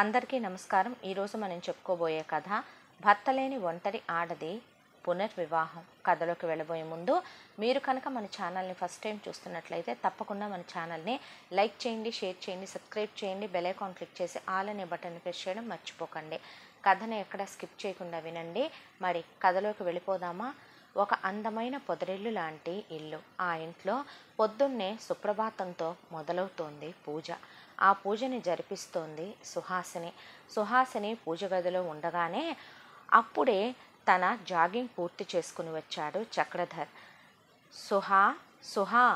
అందరికీ నమస్కారం ఈరోజు మనం చెప్పుకోబోయే కథ భర్త లేని ఒంటరి ఆడది పునర్వివాహం కథలోకి వెళ్ళబోయే ముందు మీరు కనుక మన ఛానల్ని ఫస్ట్ టైం చూస్తున్నట్లయితే తప్పకుండా మన ఛానల్ని లైక్ చేయండి షేర్ చేయండి సబ్స్క్రైబ్ చేయండి బెల్ ఐకాన్ క్లిక్ చేసి ఆల్ అనే బటన్ ప్రెస్ చేయడం మర్చిపోకండి కథను ఎక్కడ స్కిప్ చేయకుండా వినండి మరి కథలోకి వెళ్ళిపోదామా ఒక అందమైన పొదరిల్లు లాంటి ఇల్లు ఆ ఇంట్లో పొద్దున్నే సుప్రభాతంతో మొదలవుతోంది పూజ ఆ పూజని జరిపిస్తోంది సుహాసిని సుహాసిని పూజ గదిలో ఉండగానే అప్పుడే తన జాగింగ్ పూర్తి చేసుకుని వచ్చాడు చక్రధర్ సుహా సుహా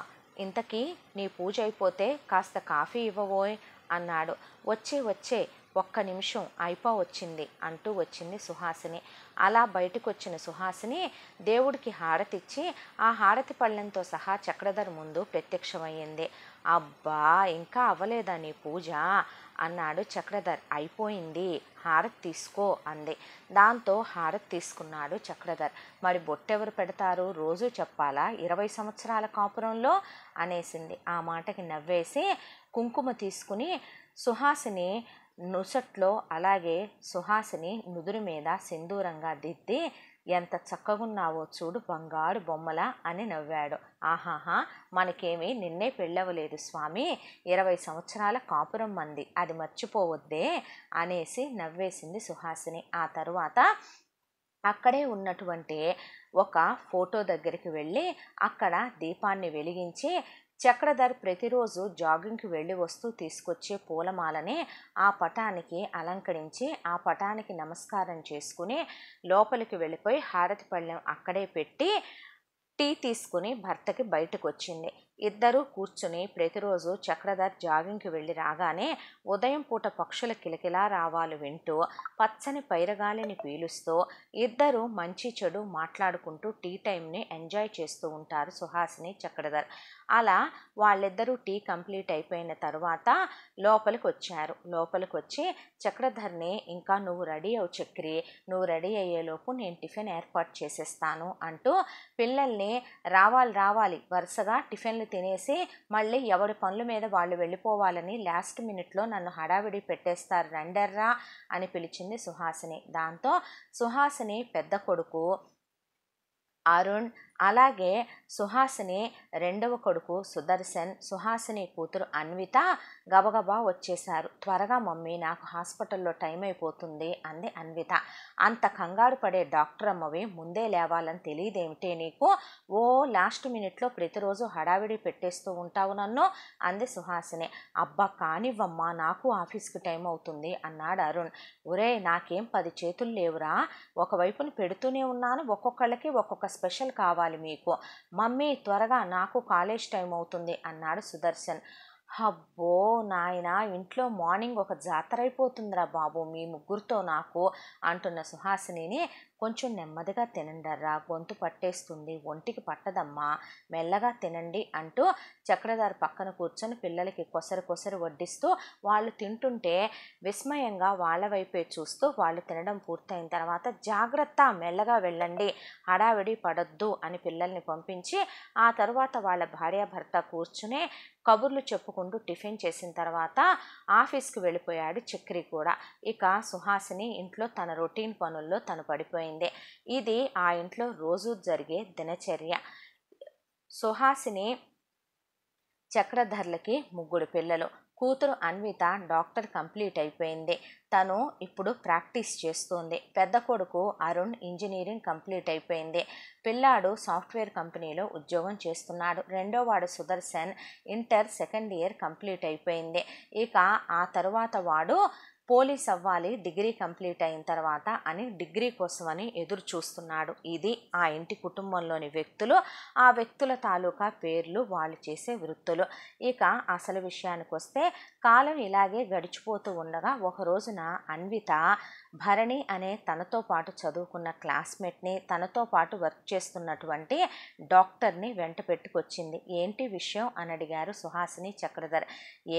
ఇంతకీ నీ పూజ అయిపోతే కాస్త కాఫీ ఇవ్వబోయ్ అన్నాడు వచ్చే వచ్చే ఒక్క నిమిషం అయిపో వచ్చింది అంటూ వచ్చింది సుహాసిని అలా బయటకు వచ్చిన సుహాసిని దేవుడికి హారతిచ్చి ఆ హారతి పళ్ళెంతో సహా చక్రధర్ ముందు ప్రత్యక్షమయ్యింది అబ్బా ఇంకా అవ్వలేదా నీ పూజ అన్నాడు చక్రధర్ అయిపోయింది హారతి తీసుకో అంది దాంతో హారతి తీసుకున్నాడు చక్రధర్ మరి బొట్టెవరు పెడతారు రోజు చెప్పాలా ఇరవై సంవత్సరాల కాపురంలో అనేసింది ఆ మాటకి నవ్వేసి కుంకుమ తీసుకుని సుహాసిని నుసట్లో అలాగే సుహాసిని నుదురు మీద సింధూరంగా దిద్ది ఎంత చక్కగున్నావో చూడు బంగారు బొమ్మలా అని నవ్వాడు ఆహాహా మనకేమీ నిన్నే పెళ్ళవలేదు స్వామి ఇరవై సంవత్సరాల కాపురం మంది అది మర్చిపోవద్దే అనేసి నవ్వేసింది సుహాసిని ఆ తరువాత అక్కడే ఉన్నటువంటి ఒక ఫోటో దగ్గరికి వెళ్ళి అక్కడ దీపాన్ని వెలిగించి చక్రధర్ ప్రతిరోజు జాగింగ్కి వెళ్ళి వస్తూ తీసుకొచ్చే పూలమాలనే ఆ పటానికి అలంకరించి ఆ పటానికి నమస్కారం చేసుకుని లోపలికి వెళ్ళిపోయి హారతి పళ్ళెం అక్కడే పెట్టి టీ తీసుకుని భర్తకి బయటకు వచ్చింది ఇద్దరూ కూర్చుని ప్రతిరోజు చక్రధర్ జాగింగ్కి వెళ్ళి రాగానే ఉదయం పూట పక్షుల కిలకిలా రావాలు వింటూ పచ్చని పైరగాలిని పీలుస్తూ ఇద్దరు మంచి చెడు మాట్లాడుకుంటూ టీ టైంని ఎంజాయ్ చేస్తూ ఉంటారు సుహాసిని చక్రధర్ అలా వాళ్ళిద్దరూ టీ కంప్లీట్ అయిపోయిన తర్వాత లోపలికి వచ్చారు లోపలికి వచ్చి చక్రధర్ని ఇంకా నువ్వు రెడీ అవు చక్రి నువ్వు రెడీ అయ్యేలోపు నేను టిఫిన్ ఏర్పాటు చేసేస్తాను అంటూ పిల్లల్ని రావాలి రావాలి వరుసగా టిఫిన్లు తినేసి మళ్ళీ ఎవరి పనుల మీద వాళ్ళు వెళ్ళిపోవాలని లాస్ట్ మినిట్లో నన్ను హడావిడి పెట్టేస్తారు రెండర్రా అని పిలిచింది సుహాసిని దాంతో సుహాసిని పెద్ద కొడుకు అరుణ్ అలాగే సుహాసిని రెండవ కొడుకు సుదర్శన్ సుహాసిని కూతురు అన్విత గబగబా వచ్చేశారు త్వరగా మమ్మీ నాకు హాస్పిటల్లో టైం అయిపోతుంది అంది అన్విత అంత కంగారు పడే డాక్టర్ అమ్మవి ముందే లేవాలని తెలియదేమిటే నీకు ఓ లాస్ట్ మినిట్లో ప్రతిరోజు హడావిడి పెట్టేస్తూ ఉంటావు నన్ను అంది సుహాసిని అబ్బా కానివ్వమ్మా నాకు ఆఫీస్కి టైం అవుతుంది అన్నాడు అరుణ్ ఒరే నాకేం పది చేతులు లేవురా ఒకవైపుని పెడుతూనే ఉన్నాను ఒక్కొక్కళ్ళకి ఒక్కొక్క స్పెషల్ కావాలి మీకు మమ్మీ త్వరగా నాకు కాలేజ్ టైం అవుతుంది అన్నాడు సుదర్శన్ అబ్బో నాయన ఇంట్లో మార్నింగ్ ఒక జాతర అయిపోతుందిరా బాబు మీ ముగ్గురితో నాకు అంటున్న సుహాసినిని కొంచెం నెమ్మదిగా తినండర్రా గొంతు పట్టేస్తుంది ఒంటికి పట్టదమ్మా మెల్లగా తినండి అంటూ చక్రధారి పక్కన కూర్చొని పిల్లలకి కొసరు కొసరు వడ్డిస్తూ వాళ్ళు తింటుంటే విస్మయంగా వాళ్ళ వైపే చూస్తూ వాళ్ళు తినడం పూర్తయిన తర్వాత జాగ్రత్త మెల్లగా వెళ్ళండి హడావిడి పడొద్దు అని పిల్లల్ని పంపించి ఆ తర్వాత వాళ్ళ భార్యాభర్త కూర్చునే కబుర్లు చెప్పుకుంటూ టిఫిన్ చేసిన తర్వాత ఆఫీస్కి వెళ్ళిపోయాడు చక్రి కూడా ఇక సుహాసిని ఇంట్లో తన రొటీన్ పనుల్లో తను పడిపోయింది ఇది ఆ ఇంట్లో రోజు జరిగే దినచర్య సుహాసిని చక్రధర్లకి ముగ్గురు పిల్లలు కూతురు అన్విత డాక్టర్ కంప్లీట్ అయిపోయింది తను ఇప్పుడు ప్రాక్టీస్ చేస్తుంది పెద్ద కొడుకు అరుణ్ ఇంజనీరింగ్ కంప్లీట్ అయిపోయింది పిల్లాడు సాఫ్ట్వేర్ కంపెనీలో ఉద్యోగం చేస్తున్నాడు రెండోవాడు Sudarshan inter second year complete అయిపోయింది ఇక ఆ తర్వాత వాడు పోలీస్ అవ్వాలి డిగ్రీ కంప్లీట్ అయిన తర్వాత అని డిగ్రీ కోసమని ఎదురు చూస్తున్నాడు ఇది ఆ ఇంటి కుటుంబంలోని వ్యక్తులు ఆ వ్యక్తుల తాలూకా పేర్లు వాళ్ళు చేసే వృత్తులు ఇక అసలు విషయానికి వస్తే కాలం ఇలాగే గడిచిపోతూ ఉండగా ఒక రోజున అన్విత భరణి అనే తనతో పాటు చదువుకున్న క్లాస్మేట్ని తనతో పాటు వర్క్ చేస్తున్నటువంటి డాక్టర్ని వెంట పెట్టుకొచ్చింది ఏంటి విషయం అని అడిగారు సుహాసిని చక్రధర్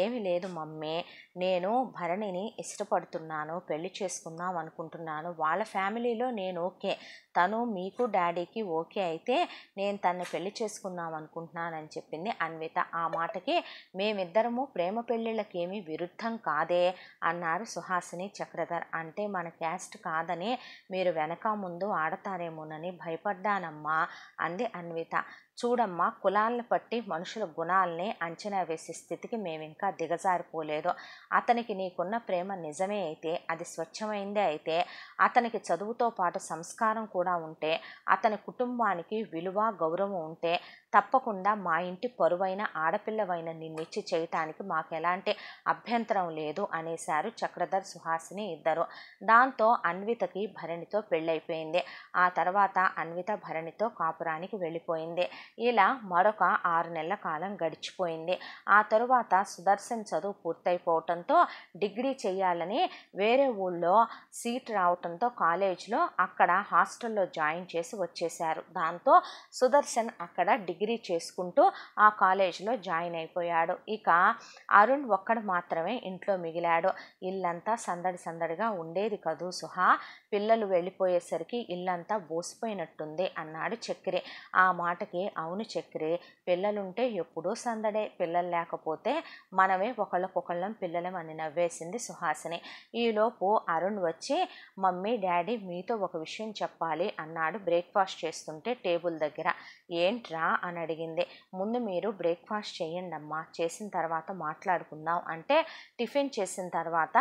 ఏమి లేదు మమ్మీ నేను భరణిని ఇష్టపడుతున్నాను పెళ్లి చేసుకుందాం అనుకుంటున్నాను వాళ్ళ ఫ్యామిలీలో నేను ఓకే తను మీకు డాడీకి ఓకే అయితే నేను తనని పెళ్లి చేసుకుందాం అనుకుంటున్నానని చెప్పింది అన్విత ఆ మాటకి మేమిద్దరము ప్రేమ పెళ్ళిళ్ళకేమీ విరుద్ధం కాదే అన్నారు సుహాసిని చక్రధర్ అంటే మన మన క్యాస్ట్ కాదని మీరు వెనక ముందు ఆడతారేమోనని భయపడ్డానమ్మా అంది అన్విత చూడమ్మా కులాలను పట్టి మనుషుల గుణాలని అంచనా వేసే స్థితికి మేమింకా దిగజారిపోలేదు అతనికి నీకున్న ప్రేమ నిజమే అయితే అది స్వచ్ఛమైందే అయితే అతనికి చదువుతో పాటు సంస్కారం కూడా ఉంటే అతని కుటుంబానికి విలువ గౌరవం ఉంటే తప్పకుండా మా ఇంటి పొరువైన ఆడపిల్లవైన నిన్నిచ్చి చేయటానికి మాకు ఎలాంటి అభ్యంతరం లేదు అనేశారు చక్రధర్ సుహాసిని ఇద్దరు దాంతో అన్వితకి భరణితో పెళ్ళైపోయింది ఆ తర్వాత అన్విత భరణితో కాపురానికి వెళ్ళిపోయింది ఇలా మరొక ఆరు నెలల కాలం గడిచిపోయింది ఆ తరువాత సుదర్శన్ చదువు పూర్తయిపోవటంతో డిగ్రీ చేయాలని వేరే ఊళ్ళో సీట్ రావటంతో కాలేజీలో అక్కడ హాస్టల్లో జాయిన్ చేసి వచ్చేశారు దాంతో సుదర్శన్ అక్కడ డిగ్రీ డిగ్రీ చేసుకుంటూ ఆ కాలేజీలో జాయిన్ అయిపోయాడు ఇక అరుణ్ ఒక్కడు మాత్రమే ఇంట్లో మిగిలాడు ఇల్లంతా సందడి సందడిగా ఉండేది కదూ సుహా పిల్లలు వెళ్ళిపోయేసరికి ఇల్లంతా బోసిపోయినట్టుంది అన్నాడు చక్రి ఆ మాటకి అవును చక్రి పిల్లలుంటే ఎప్పుడూ సందడే పిల్లలు లేకపోతే మనమే ఒకళ్ళకొకళ్ళం పిల్లలం అని నవ్వేసింది సుహాసిని ఈలోపు అరుణ్ వచ్చి మమ్మీ డాడీ మీతో ఒక విషయం చెప్పాలి అన్నాడు బ్రేక్ఫాస్ట్ చేస్తుంటే టేబుల్ దగ్గర ఏంట్రా అని అడిగింది ముందు మీరు బ్రేక్ఫాస్ట్ చేయండి అమ్మా చేసిన తర్వాత మాట్లాడుకుందాం అంటే టిఫిన్ చేసిన తర్వాత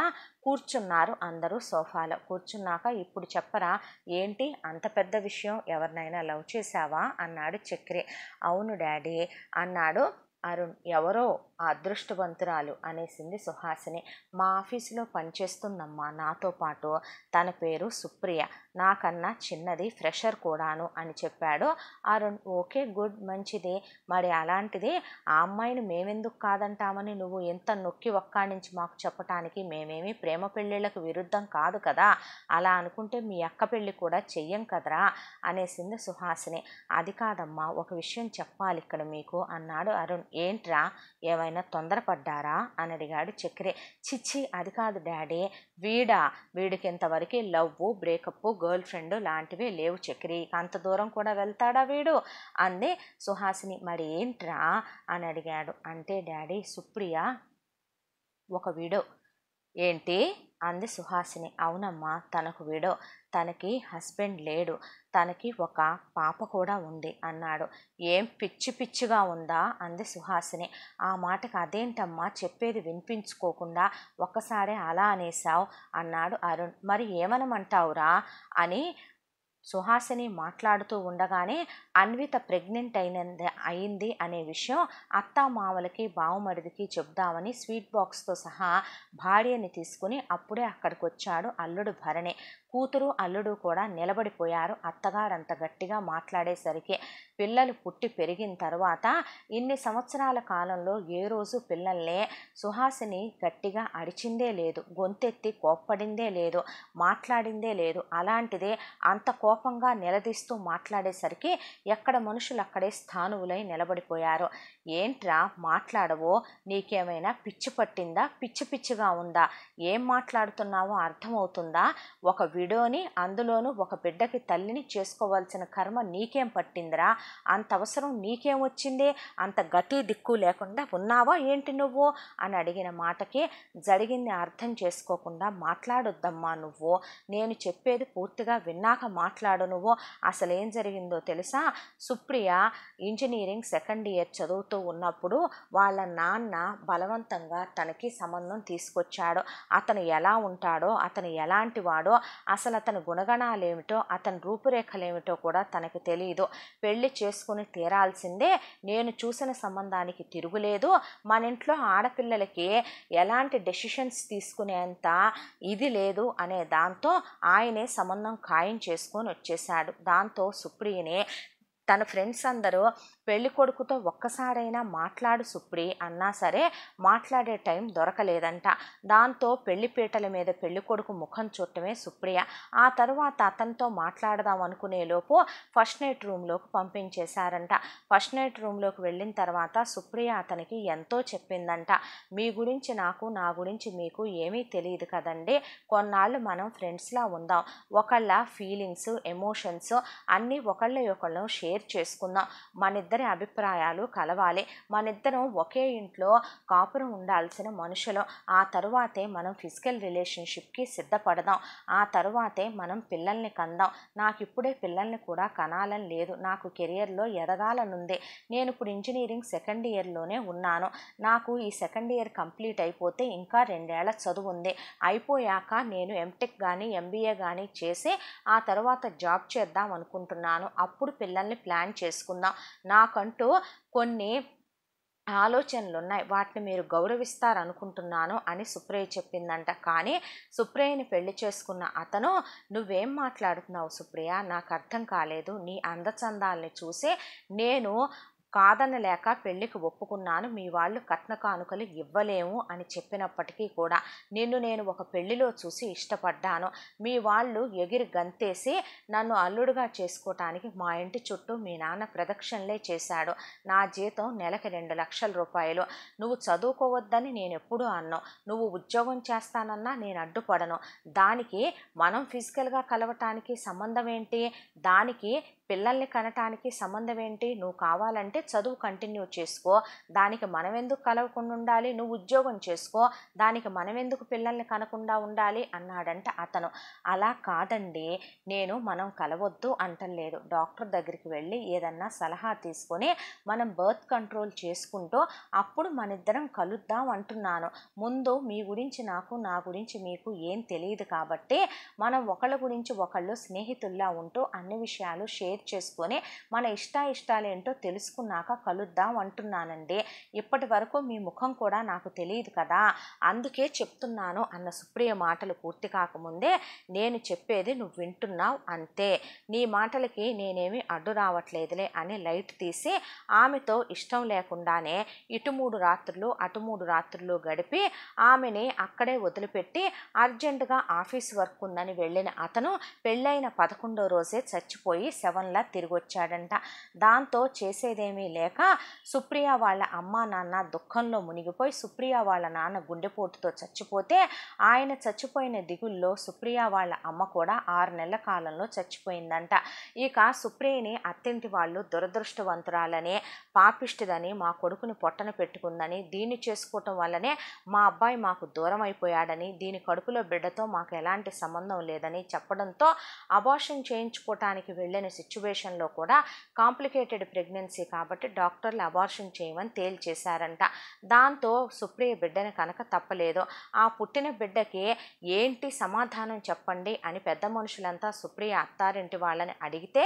కూర్చున్నారు అందరూ సోఫాలో కూర్చున్నాక ఇప్పుడు చెప్పరా ఏంటి అంత పెద్ద విషయం ఎవరినైనా లవ్ చేశావా అన్నాడు చక్రి అవును డాడీ అన్నాడు అరుణ్ ఎవరో ఆ అదృష్టవంతురాలు అనేసింది సుహాసిని మా ఆఫీసులో పనిచేస్తుందమ్మా నాతో పాటు తన పేరు సుప్రియ నాకన్నా చిన్నది ఫ్రెషర్ కూడాను అని చెప్పాడు అరుణ్ ఓకే గుడ్ మంచిది మరి అలాంటిది ఆ అమ్మాయిని మేమెందుకు కాదంటామని నువ్వు ఎంత నొక్కి నుంచి మాకు చెప్పటానికి మేమేమి ప్రేమ పెళ్ళిళ్ళకు విరుద్ధం కాదు కదా అలా అనుకుంటే మీ అక్క పెళ్ళి కూడా చెయ్యం కదరా అనేసింది సుహాసిని అది కాదమ్మా ఒక విషయం చెప్పాలి ఇక్కడ మీకు అన్నాడు అరుణ్ ఏంట్రా ఏమైనా ఏమైనా తొందరపడ్డారా అని అడిగాడు చక్రే చిచ్చి అది కాదు డాడీ వీడా వీడికి ఇంతవరకు లవ్ బ్రేకప్ గర్ల్ ఫ్రెండ్ లాంటివి లేవు చక్రి అంత దూరం కూడా వెళ్తాడా వీడు అంది సుహాసిని మరి ఏంట్రా అని అడిగాడు అంటే డాడీ సుప్రియ ఒక వీడో ఏంటి అంది సుహాసిని అవునమ్మా తనకు వీడో తనకి హస్బెండ్ లేడు తనకి ఒక పాప కూడా ఉంది అన్నాడు ఏం పిచ్చి పిచ్చిగా ఉందా అంది సుహాసిని ఆ మాటకు అదేంటమ్మా చెప్పేది వినిపించుకోకుండా ఒక్కసారే అలా అనేశావు అన్నాడు అరుణ్ మరి ఏమనమంటావురా అని సుహాసిని మాట్లాడుతూ ఉండగానే అన్విత ప్రెగ్నెంట్ అయినంది అయింది అనే విషయం మామలకి బావమరిదికి చెప్దామని స్వీట్ బాక్స్తో సహా భార్యని తీసుకుని అప్పుడే అక్కడికి వచ్చాడు అల్లుడు భరణి కూతురు అల్లుడు కూడా నిలబడిపోయారు అత్తగారంత గట్టిగా మాట్లాడేసరికి పిల్లలు పుట్టి పెరిగిన తర్వాత ఇన్ని సంవత్సరాల కాలంలో ఏ రోజు పిల్లల్ని సుహాసిని గట్టిగా అడిచిందే లేదు గొంతెత్తి కోప్పడిందే లేదు మాట్లాడిందే లేదు అలాంటిదే అంత కోపంగా నిలదీస్తూ మాట్లాడేసరికి ఎక్కడ మనుషులు అక్కడే స్థానువులై నిలబడిపోయారు ఏంట్రా మాట్లాడవో నీకేమైనా పిచ్చి పట్టిందా పిచ్చి పిచ్చిగా ఉందా ఏం మాట్లాడుతున్నావో అర్థమవుతుందా ఒక విడోని అందులోనూ ఒక బిడ్డకి తల్లిని చేసుకోవాల్సిన కర్మ నీకేం పట్టిందిరా అంత అవసరం నీకేం వచ్చింది అంత గతి దిక్కు లేకుండా ఉన్నావా ఏంటి నువ్వు అని అడిగిన మాటకి జరిగింది అర్థం చేసుకోకుండా మాట్లాడొద్దమ్మా నువ్వు నేను చెప్పేది పూర్తిగా విన్నాక మాట్లాడు నువ్వు అసలు ఏం జరిగిందో తెలుసా సుప్రియ ఇంజనీరింగ్ సెకండ్ ఇయర్ చదువు బాధపడుతూ ఉన్నప్పుడు వాళ్ళ నాన్న బలవంతంగా తనకి సంబంధం తీసుకొచ్చాడు అతను ఎలా ఉంటాడో అతను ఎలాంటి వాడో అసలు అతని గుణగణాలు ఏమిటో అతని రూపురేఖలు ఏమిటో కూడా తనకి తెలియదు పెళ్లి చేసుకుని తీరాల్సిందే నేను చూసిన సంబంధానికి తిరుగులేదు మన ఇంట్లో ఆడపిల్లలకి ఎలాంటి డెసిషన్స్ తీసుకునేంత ఇది లేదు అనే దాంతో ఆయనే సంబంధం ఖాయం చేసుకొని వచ్చేశాడు దాంతో సుప్రియని తన ఫ్రెండ్స్ అందరూ పెళ్లి కొడుకుతో ఒక్కసారైనా మాట్లాడు సుప్రి అన్నా సరే మాట్లాడే టైం దొరకలేదంట దాంతో పెళ్లిపీటల మీద పెళ్లి కొడుకు ముఖం చూడటమే సుప్రియ ఆ తర్వాత అతనితో మాట్లాడదాం అనుకునేలోపు ఫస్ట్ నైట్ రూమ్లోకి పంపించేశారంట ఫస్ట్ నైట్ రూమ్లోకి వెళ్ళిన తర్వాత సుప్రియ అతనికి ఎంతో చెప్పిందంట మీ గురించి నాకు నా గురించి మీకు ఏమీ తెలియదు కదండి కొన్నాళ్ళు మనం ఫ్రెండ్స్లా ఉందాం ఒకళ్ళ ఫీలింగ్స్ ఎమోషన్స్ అన్నీ ఒకళ్ళ ఒకళ్ళు షేర్ షేర్ చేసుకుందాం మన ఇద్దరి అభిప్రాయాలు కలవాలి మన ఇద్దరం ఒకే ఇంట్లో కాపురం ఉండాల్సిన మనుషులు ఆ తరువాతే మనం ఫిజికల్ రిలేషన్షిప్కి సిద్ధపడదాం ఆ తరువాతే మనం పిల్లల్ని కందాం నాకు ఇప్పుడే పిల్లల్ని కూడా కనాలని లేదు నాకు కెరియర్లో ఎదగాలనుంది నేను ఇప్పుడు ఇంజనీరింగ్ సెకండ్ ఇయర్లోనే ఉన్నాను నాకు ఈ సెకండ్ ఇయర్ కంప్లీట్ అయిపోతే ఇంకా రెండేళ్ల చదువు ఉంది అయిపోయాక నేను ఎంటెక్ కానీ ఎంబీఏ కానీ చేసి ఆ తర్వాత జాబ్ చేద్దాం అనుకుంటున్నాను అప్పుడు పిల్లల్ని ప్లాన్ చేసుకుందాం నాకంటూ కొన్ని ఆలోచనలు ఉన్నాయి వాటిని మీరు గౌరవిస్తారనుకుంటున్నాను అని సుప్రియ చెప్పిందంట కానీ సుప్రియని పెళ్లి చేసుకున్న అతను నువ్వేం మాట్లాడుతున్నావు సుప్రియ నాకు అర్థం కాలేదు నీ అందచందాలని చూసి నేను కాదనలేక పెళ్లికి ఒప్పుకున్నాను మీ వాళ్ళు కట్న కానుకలు ఇవ్వలేము అని చెప్పినప్పటికీ కూడా నిన్ను నేను ఒక పెళ్లిలో చూసి ఇష్టపడ్డాను మీ వాళ్ళు ఎగిరి గంతేసి నన్ను అల్లుడుగా చేసుకోవటానికి మా ఇంటి చుట్టూ మీ నాన్న ప్రదక్షిణలే చేశాడు నా జీతం నెలకి రెండు లక్షల రూపాయలు నువ్వు చదువుకోవద్దని నేను ఎప్పుడూ అన్నావు నువ్వు ఉద్యోగం చేస్తానన్నా నేను అడ్డుపడను దానికి మనం ఫిజికల్గా కలవటానికి సంబంధం ఏంటి దానికి పిల్లల్ని కనటానికి సంబంధం ఏంటి నువ్వు కావాలంటే చదువు కంటిన్యూ చేసుకో దానికి మనం ఎందుకు కలవకుండా ఉండాలి నువ్వు ఉద్యోగం చేసుకో దానికి మనం ఎందుకు పిల్లల్ని కనకుండా ఉండాలి అన్నాడంట అతను అలా కాదండి నేను మనం కలవద్దు అంటలేదు డాక్టర్ దగ్గరికి వెళ్ళి ఏదన్నా సలహా తీసుకొని మనం బర్త్ కంట్రోల్ చేసుకుంటూ అప్పుడు మనిద్దరం కలుద్దాం అంటున్నాను ముందు మీ గురించి నాకు నా గురించి మీకు ఏం తెలియదు కాబట్టి మనం ఒకళ్ళ గురించి ఒకళ్ళు స్నేహితుల్లా ఉంటూ అన్ని విషయాలు షేర్ సెలెక్ట్ చేసుకొని మన ఇష్ట ఇష్టాలు ఏంటో తెలుసుకున్నాక కలుద్దాం అంటున్నానండి ఇప్పటి వరకు మీ ముఖం కూడా నాకు తెలియదు కదా అందుకే చెప్తున్నాను అన్న సుప్రియ మాటలు పూర్తి కాకముందే నేను చెప్పేది నువ్వు వింటున్నావు అంతే నీ మాటలకి నేనేమి అడ్డు రావట్లేదులే అని లైట్ తీసి ఆమెతో ఇష్టం లేకుండానే ఇటు మూడు రాత్రులు అటు మూడు రాత్రులు గడిపి ఆమెని అక్కడే వదిలిపెట్టి అర్జెంటుగా ఆఫీస్ వర్క్ ఉందని వెళ్ళిన అతను పెళ్ళైన పదకొండో రోజే చచ్చిపోయి సెవెన్ తిరిగి తిరిగొచ్చాడంట దాంతో చేసేదేమీ లేక సుప్రియ వాళ్ళ అమ్మ నాన్న దుఃఖంలో మునిగిపోయి సుప్రియ వాళ్ళ నాన్న గుండెపోటుతో చచ్చిపోతే ఆయన చచ్చిపోయిన దిగుల్లో సుప్రియ వాళ్ళ అమ్మ కూడా ఆరు నెలల కాలంలో చచ్చిపోయిందంట ఇక సుప్రియని అత్తింటి వాళ్ళు దురదృష్టవంతురాలనే పాపిష్టిదని మా కొడుకుని పొట్టన పెట్టుకుందని దీన్ని చేసుకోవటం వల్లనే మా అబ్బాయి మాకు దూరం అయిపోయాడని దీని కడుపులో బిడ్డతో మాకు ఎలాంటి సంబంధం లేదని చెప్పడంతో అబార్షన్ చేయించుకోవటానికి వెళ్ళిన సిచ్యువేషన్లో కూడా కాంప్లికేటెడ్ ప్రెగ్నెన్సీ కాబట్టి డాక్టర్లు అబార్షన్ చేయమని తేల్చేశారంట దాంతో సుప్రియ బిడ్డని కనుక తప్పలేదు ఆ పుట్టిన బిడ్డకి ఏంటి సమాధానం చెప్పండి అని పెద్ద మనుషులంతా సుప్రియ అత్తారింటి వాళ్ళని అడిగితే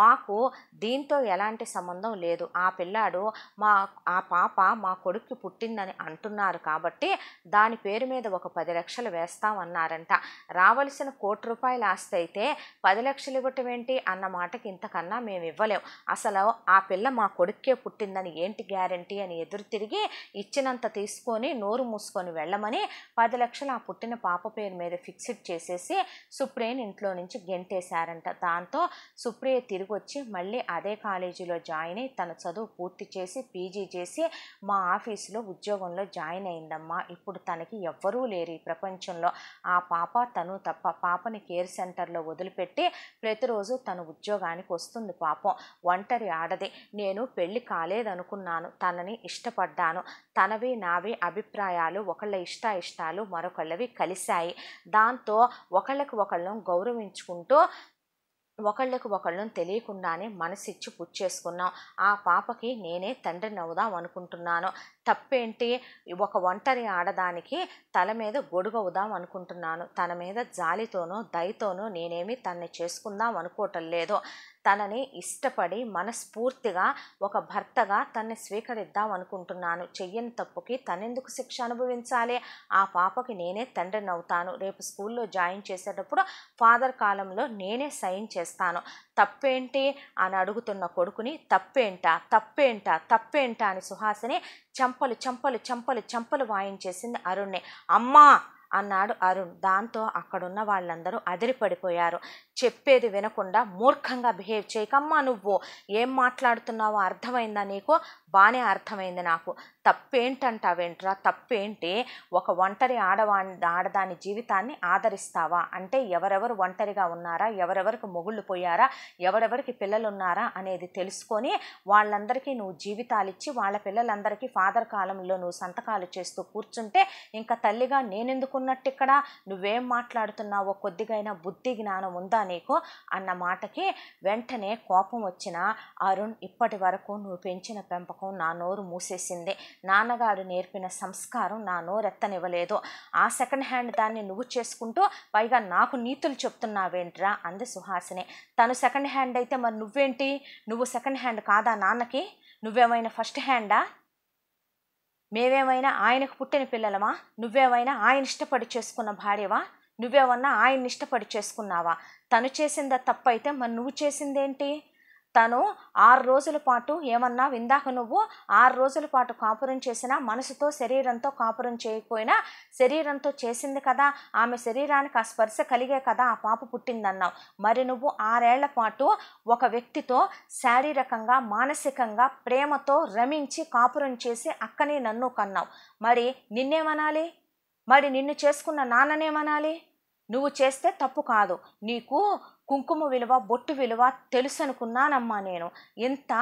మాకు దీంతో ఎలాంటి సంబంధం లేదు ఆ పిల్లాడు మా ఆ పాప మా కొడుక్కి పుట్టిందని అంటున్నారు కాబట్టి దాని పేరు మీద ఒక పది లక్షలు వేస్తామన్నారంట రావలసిన కోటి రూపాయల ఆస్తి అయితే పది లక్షలు ఇవ్వటం ఏంటి అన్న మాటకి పిల్లకి ఇంతకన్నా మేము ఇవ్వలేం అసలు ఆ పిల్ల మా కొడుక్కే పుట్టిందని ఏంటి గ్యారంటీ అని ఎదురు తిరిగి ఇచ్చినంత తీసుకొని నోరు మూసుకొని వెళ్ళమని పది లక్షలు ఆ పుట్టిన పాప పేరు మీద ఫిక్స్డ్ చేసేసి సుప్రియని ఇంట్లో నుంచి గెంటేశారంట దాంతో సుప్రియ తిరిగి వచ్చి మళ్ళీ అదే కాలేజీలో జాయిన్ అయ్యి తన చదువు పూర్తి చేసి పీజీ చేసి మా ఆఫీసులో ఉద్యోగంలో జాయిన్ అయిందమ్మా ఇప్పుడు తనకి ఎవ్వరూ లేరు ఈ ప్రపంచంలో ఆ పాప తను తప్ప పాపని కేర్ సెంటర్లో వదిలిపెట్టి ప్రతిరోజు తన ఉద్యోగాన్ని దానికి వస్తుంది పాపం ఒంటరి ఆడది నేను పెళ్లి కాలేదనుకున్నాను తనని ఇష్టపడ్డాను తనవి నావి అభిప్రాయాలు ఒకళ్ళ ఇష్టాయిష్టాలు మరొకళ్ళవి కలిశాయి దాంతో ఒకళ్ళకి ఒకళ్ళం గౌరవించుకుంటూ ఒకళ్ళకు ఒకళ్ళను తెలియకుండానే మనసిచ్చి పుచ్చేసుకున్నాం ఆ పాపకి నేనే తండ్రిని అవుదాం అనుకుంటున్నాను తప్పేంటి ఒక ఒంటరి ఆడదానికి తల మీద గొడుగవుదాం అనుకుంటున్నాను తన మీద జాలితోనో దయతోనో నేనేమి తనని చేసుకుందాం అనుకోవటం లేదు తనని ఇష్టపడి మనస్ఫూర్తిగా ఒక భర్తగా తనని స్వీకరిద్దాం అనుకుంటున్నాను చెయ్యని తప్పుకి తనెందుకు శిక్ష అనుభవించాలి ఆ పాపకి నేనే తండ్రిని అవుతాను రేపు స్కూల్లో జాయిన్ చేసేటప్పుడు ఫాదర్ కాలంలో నేనే సైన్ చేస్తాను తప్పేంటి అని అడుగుతున్న కొడుకుని తప్పేంటా తప్పేంటా తప్పేంటా అని సుహాసిని చంపలు చంపలు చంపలు చంపలు వాయించేసింది అరుణ్ణి అమ్మా అన్నాడు అరుణ్ దాంతో అక్కడున్న వాళ్ళందరూ అదిరిపడిపోయారు చెప్పేది వినకుండా మూర్ఖంగా బిహేవ్ చేయకమ్మా నువ్వు ఏం మాట్లాడుతున్నావో అర్థమైందా నీకు బాగానే అర్థమైంది నాకు తప్పేంటంటావేంట్రా తప్పేంటి ఒక ఒంటరి ఆడవా ఆడదాని జీవితాన్ని ఆదరిస్తావా అంటే ఎవరెవరు ఒంటరిగా ఉన్నారా ఎవరెవరికి మొగుళ్ళు పోయారా ఎవరెవరికి పిల్లలు ఉన్నారా అనేది తెలుసుకొని వాళ్ళందరికీ నువ్వు జీవితాలు ఇచ్చి వాళ్ళ పిల్లలందరికీ ఫాదర్ కాలంలో నువ్వు సంతకాలు చేస్తూ కూర్చుంటే ఇంకా తల్లిగా నేనెందుకున్నట్టు ఇక్కడ నువ్వేం మాట్లాడుతున్నావో కొద్దిగైనా బుద్ధి జ్ఞానం ఉందా నీకు అన్న మాటకి వెంటనే కోపం వచ్చిన అరుణ్ ఇప్పటి వరకు నువ్వు పెంచిన పెంపకం మొహం నా నోరు మూసేసిందే నాన్నగారు నేర్పిన సంస్కారం నా నోరెత్తనివ్వలేదు ఆ సెకండ్ హ్యాండ్ దాన్ని నువ్వు చేసుకుంటూ పైగా నాకు నీతులు చెప్తున్నావేంట్రా అంది సుహాసినే తను సెకండ్ హ్యాండ్ అయితే మరి నువ్వేంటి నువ్వు సెకండ్ హ్యాండ్ కాదా నాన్నకి నువ్వేమైనా ఫస్ట్ హ్యాండా మేమేమైనా ఆయనకు పుట్టిన పిల్లలమా నువ్వేమైనా ఆయన ఇష్టపడి చేసుకున్న భార్యవా నువ్వేమన్నా ఆయన్ని ఇష్టపడి చేసుకున్నావా తను చేసిందా తప్పైతే మరి నువ్వు చేసిందేంటి తను ఆరు రోజుల పాటు ఏమన్నా విందాక నువ్వు ఆరు రోజుల పాటు కాపురం చేసినా మనసుతో శరీరంతో కాపురం చేయకపోయినా శరీరంతో చేసింది కదా ఆమె శరీరానికి ఆ స్పర్శ కలిగే కదా ఆ పాప పుట్టిందన్నావు మరి నువ్వు ఆరేళ్ల పాటు ఒక వ్యక్తితో శారీరకంగా మానసికంగా ప్రేమతో రమించి కాపురం చేసి అక్కనే నన్ను కన్నావు మరి నిన్నేమనాలి మరి నిన్ను చేసుకున్న నాన్ననేమనాలి నువ్వు చేస్తే తప్పు కాదు నీకు కుంకుమ విలువ బొట్టు విలువ తెలుసు అనుకున్నానమ్మా నేను ఎంత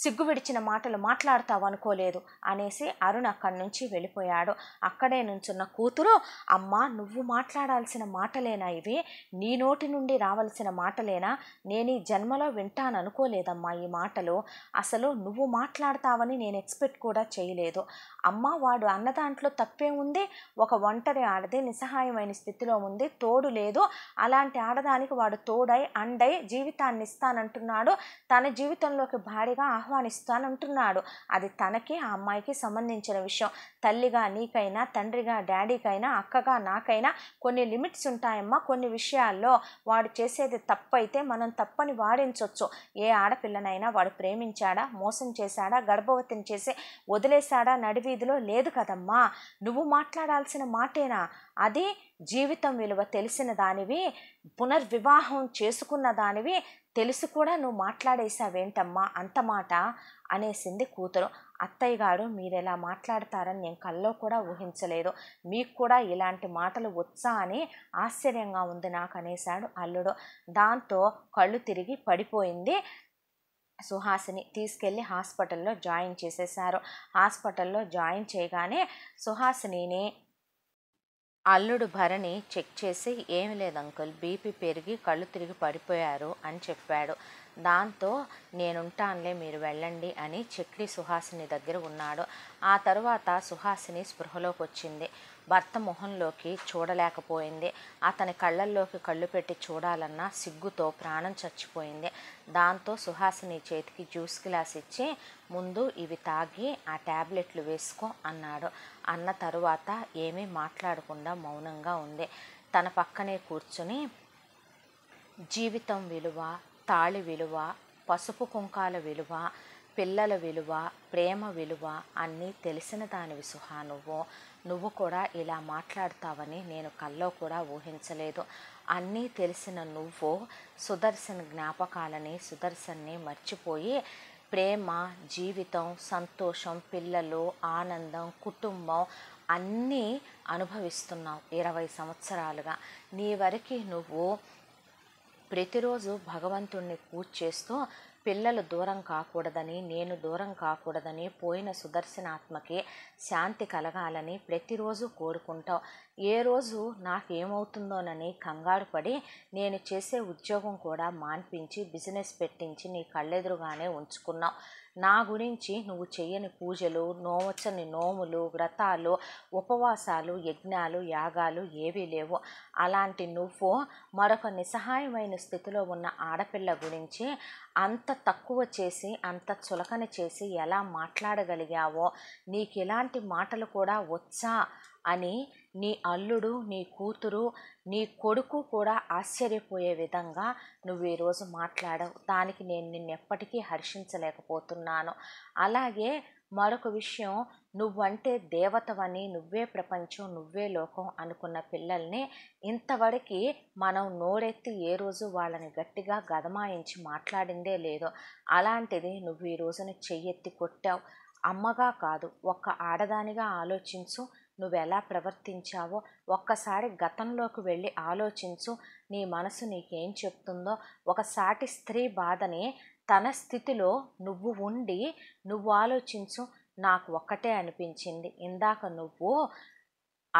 సిగ్గు విడిచిన మాటలు మాట్లాడతావు అనుకోలేదు అనేసి అరుణ్ అక్కడి నుంచి వెళ్ళిపోయాడు అక్కడే నుంచున్న కూతురు అమ్మ నువ్వు మాట్లాడాల్సిన మాటలేనా ఇవి నీ నోటి నుండి రావాల్సిన మాటలేనా నేను ఈ జన్మలో వింటాను అనుకోలేదమ్మా ఈ మాటలు అసలు నువ్వు మాట్లాడతావని నేను ఎక్స్పెక్ట్ కూడా చేయలేదు అమ్మ వాడు అన్న దాంట్లో తప్పే ఉంది ఒక ఒంటరి ఆడది నిస్సహాయమైన స్థితిలో ఉంది తోడు లేదు అలాంటి ఆడదానికి వాడు తోడు అండ్ అండై జీవితాన్ని ఇస్తానంటున్నాడు తన జీవితంలోకి భారీగా ఆహ్వానిస్తానంటున్నాడు అది తనకి ఆ అమ్మాయికి సంబంధించిన విషయం తల్లిగా నీకైనా తండ్రిగా డాడీకైనా అక్కగా నాకైనా కొన్ని లిమిట్స్ ఉంటాయమ్మా కొన్ని విషయాల్లో వాడు చేసేది తప్పైతే మనం తప్పని వాడించవచ్చు ఏ ఆడపిల్లనైనా వాడు ప్రేమించాడా మోసం చేశాడా గర్భవతిని చేసి వదిలేశాడా నడివీధిలో లేదు కదమ్మా నువ్వు మాట్లాడాల్సిన మాటేనా అది జీవితం విలువ తెలిసిన దానివి పునర్వివాహం చేసుకున్న దానివి తెలుసు కూడా నువ్వు మాట్లాడేశావేంటమ్మా అంత మాట అనేసింది కూతురు అత్తయ్య గారు మీరు ఎలా మాట్లాడతారని నేను కల్లో కూడా ఊహించలేదు మీకు కూడా ఇలాంటి మాటలు వచ్చా అని ఆశ్చర్యంగా ఉంది నాకు అనేశాడు అల్లుడు దాంతో కళ్ళు తిరిగి పడిపోయింది సుహాసిని తీసుకెళ్ళి హాస్పిటల్లో జాయిన్ చేసేశారు హాస్పిటల్లో జాయిన్ చేయగానే సుహాసినిని అల్లుడు భరణి చెక్ చేసి ఏమి లేదు అంకుల్ బీపీ పెరిగి కళ్ళు తిరిగి పడిపోయారు అని చెప్పాడు దాంతో నేనుంటానులే మీరు వెళ్ళండి అని చక్రి సుహాసిని దగ్గర ఉన్నాడు ఆ తర్వాత సుహాసిని స్పృహలోకి వచ్చింది భర్త మొహంలోకి చూడలేకపోయింది అతని కళ్ళల్లోకి కళ్ళు పెట్టి చూడాలన్న సిగ్గుతో ప్రాణం చచ్చిపోయింది దాంతో సుహాసిని చేతికి జ్యూస్ గ్లాస్ ఇచ్చి ముందు ఇవి తాగి ఆ ట్యాబ్లెట్లు వేసుకో అన్నాడు అన్న తరువాత ఏమీ మాట్లాడకుండా మౌనంగా ఉంది తన పక్కనే కూర్చుని జీవితం విలువ తాళి విలువ పసుపు కుంకాల విలువ పిల్లల విలువ ప్రేమ విలువ అన్నీ తెలిసిన దానివి సుహా నువ్వు నువ్వు కూడా ఇలా మాట్లాడతావని నేను కల్లో కూడా ఊహించలేదు అన్నీ తెలిసిన నువ్వు సుదర్శన్ జ్ఞాపకాలని సుదర్శన్ని మర్చిపోయి ప్రేమ జీవితం సంతోషం పిల్లలు ఆనందం కుటుంబం అన్నీ అనుభవిస్తున్నావు ఇరవై సంవత్సరాలుగా నీ వరకు నువ్వు ప్రతిరోజు భగవంతుణ్ణి పూజ చేస్తూ పిల్లలు దూరం కాకూడదని నేను దూరం కాకూడదని పోయిన సుదర్శనాత్మకి శాంతి కలగాలని ప్రతిరోజు కోరుకుంటావు ఏ రోజు నాకేమవుతుందోనని కంగారు పడి నేను చేసే ఉద్యోగం కూడా మాన్పించి బిజినెస్ పెట్టించి నీ కళ్ళెదురుగానే ఉంచుకున్నావు నా గురించి నువ్వు చెయ్యని పూజలు నోవచ్చని నోములు వ్రతాలు ఉపవాసాలు యజ్ఞాలు యాగాలు ఏవీ లేవు అలాంటి నువ్వు మరొక నిస్సహాయమైన స్థితిలో ఉన్న ఆడపిల్ల గురించి అంత తక్కువ చేసి అంత చులకన చేసి ఎలా మాట్లాడగలిగావో నీకు ఇలాంటి మాటలు కూడా వచ్చా అని నీ అల్లుడు నీ కూతురు నీ కొడుకు కూడా ఆశ్చర్యపోయే విధంగా నువ్వు ఈరోజు మాట్లాడవు దానికి నేను నిన్నెప్పటికీ హర్షించలేకపోతున్నాను అలాగే మరొక విషయం నువ్వంటే దేవతవని నువ్వే ప్రపంచం నువ్వే లోకం అనుకున్న పిల్లల్ని ఇంతవరకు మనం నోరెత్తి ఏ రోజు వాళ్ళని గట్టిగా గదమాయించి మాట్లాడిందే లేదు అలాంటిది నువ్వు ఈ రోజున చెయ్యెత్తి కొట్టావు అమ్మగా కాదు ఒక్క ఆడదానిగా ఆలోచించు నువ్వు ఎలా ప్రవర్తించావో ఒక్కసారి గతంలోకి వెళ్ళి ఆలోచించు నీ మనసు నీకేం చెప్తుందో ఒకసాటి స్త్రీ బాధని తన స్థితిలో నువ్వు ఉండి నువ్వు ఆలోచించు నాకు ఒక్కటే అనిపించింది ఇందాక నువ్వు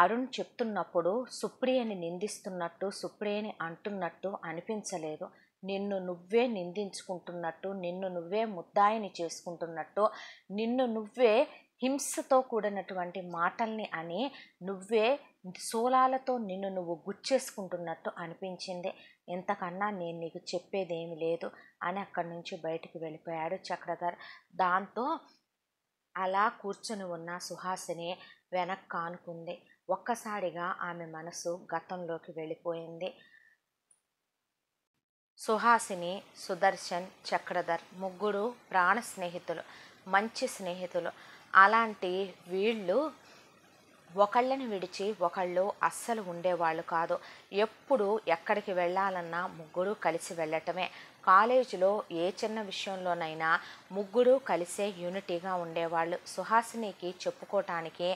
అరుణ్ చెప్తున్నప్పుడు సుప్రియని నిందిస్తున్నట్టు సుప్రియని అంటున్నట్టు అనిపించలేదు నిన్ను నువ్వే నిందించుకుంటున్నట్టు నిన్ను నువ్వే ముద్దాయిని చేసుకుంటున్నట్టు నిన్ను నువ్వే హింసతో కూడినటువంటి మాటల్ని అని నువ్వే శూలాలతో నిన్ను నువ్వు గుచ్చేసుకుంటున్నట్టు అనిపించింది ఇంతకన్నా నేను నీకు చెప్పేదేమి లేదు అని అక్కడి నుంచి బయటికి వెళ్ళిపోయాడు చక్రధర్ దాంతో అలా కూర్చొని ఉన్న సుహాసిని వెనక్కి కానుకుంది ఒక్కసారిగా ఆమె మనసు గతంలోకి వెళ్ళిపోయింది సుహాసిని సుదర్శన్ చక్రధర్ ముగ్గురు ప్రాణ స్నేహితులు మంచి స్నేహితులు అలాంటి వీళ్ళు ఒకళ్ళని విడిచి ఒకళ్ళు అస్సలు ఉండేవాళ్ళు కాదు ఎప్పుడు ఎక్కడికి వెళ్ళాలన్నా ముగ్గురు కలిసి వెళ్ళటమే కాలేజీలో ఏ చిన్న విషయంలోనైనా ముగ్గురు కలిసే యూనిటీగా ఉండేవాళ్ళు సుహాసినికి చెప్పుకోవటానికి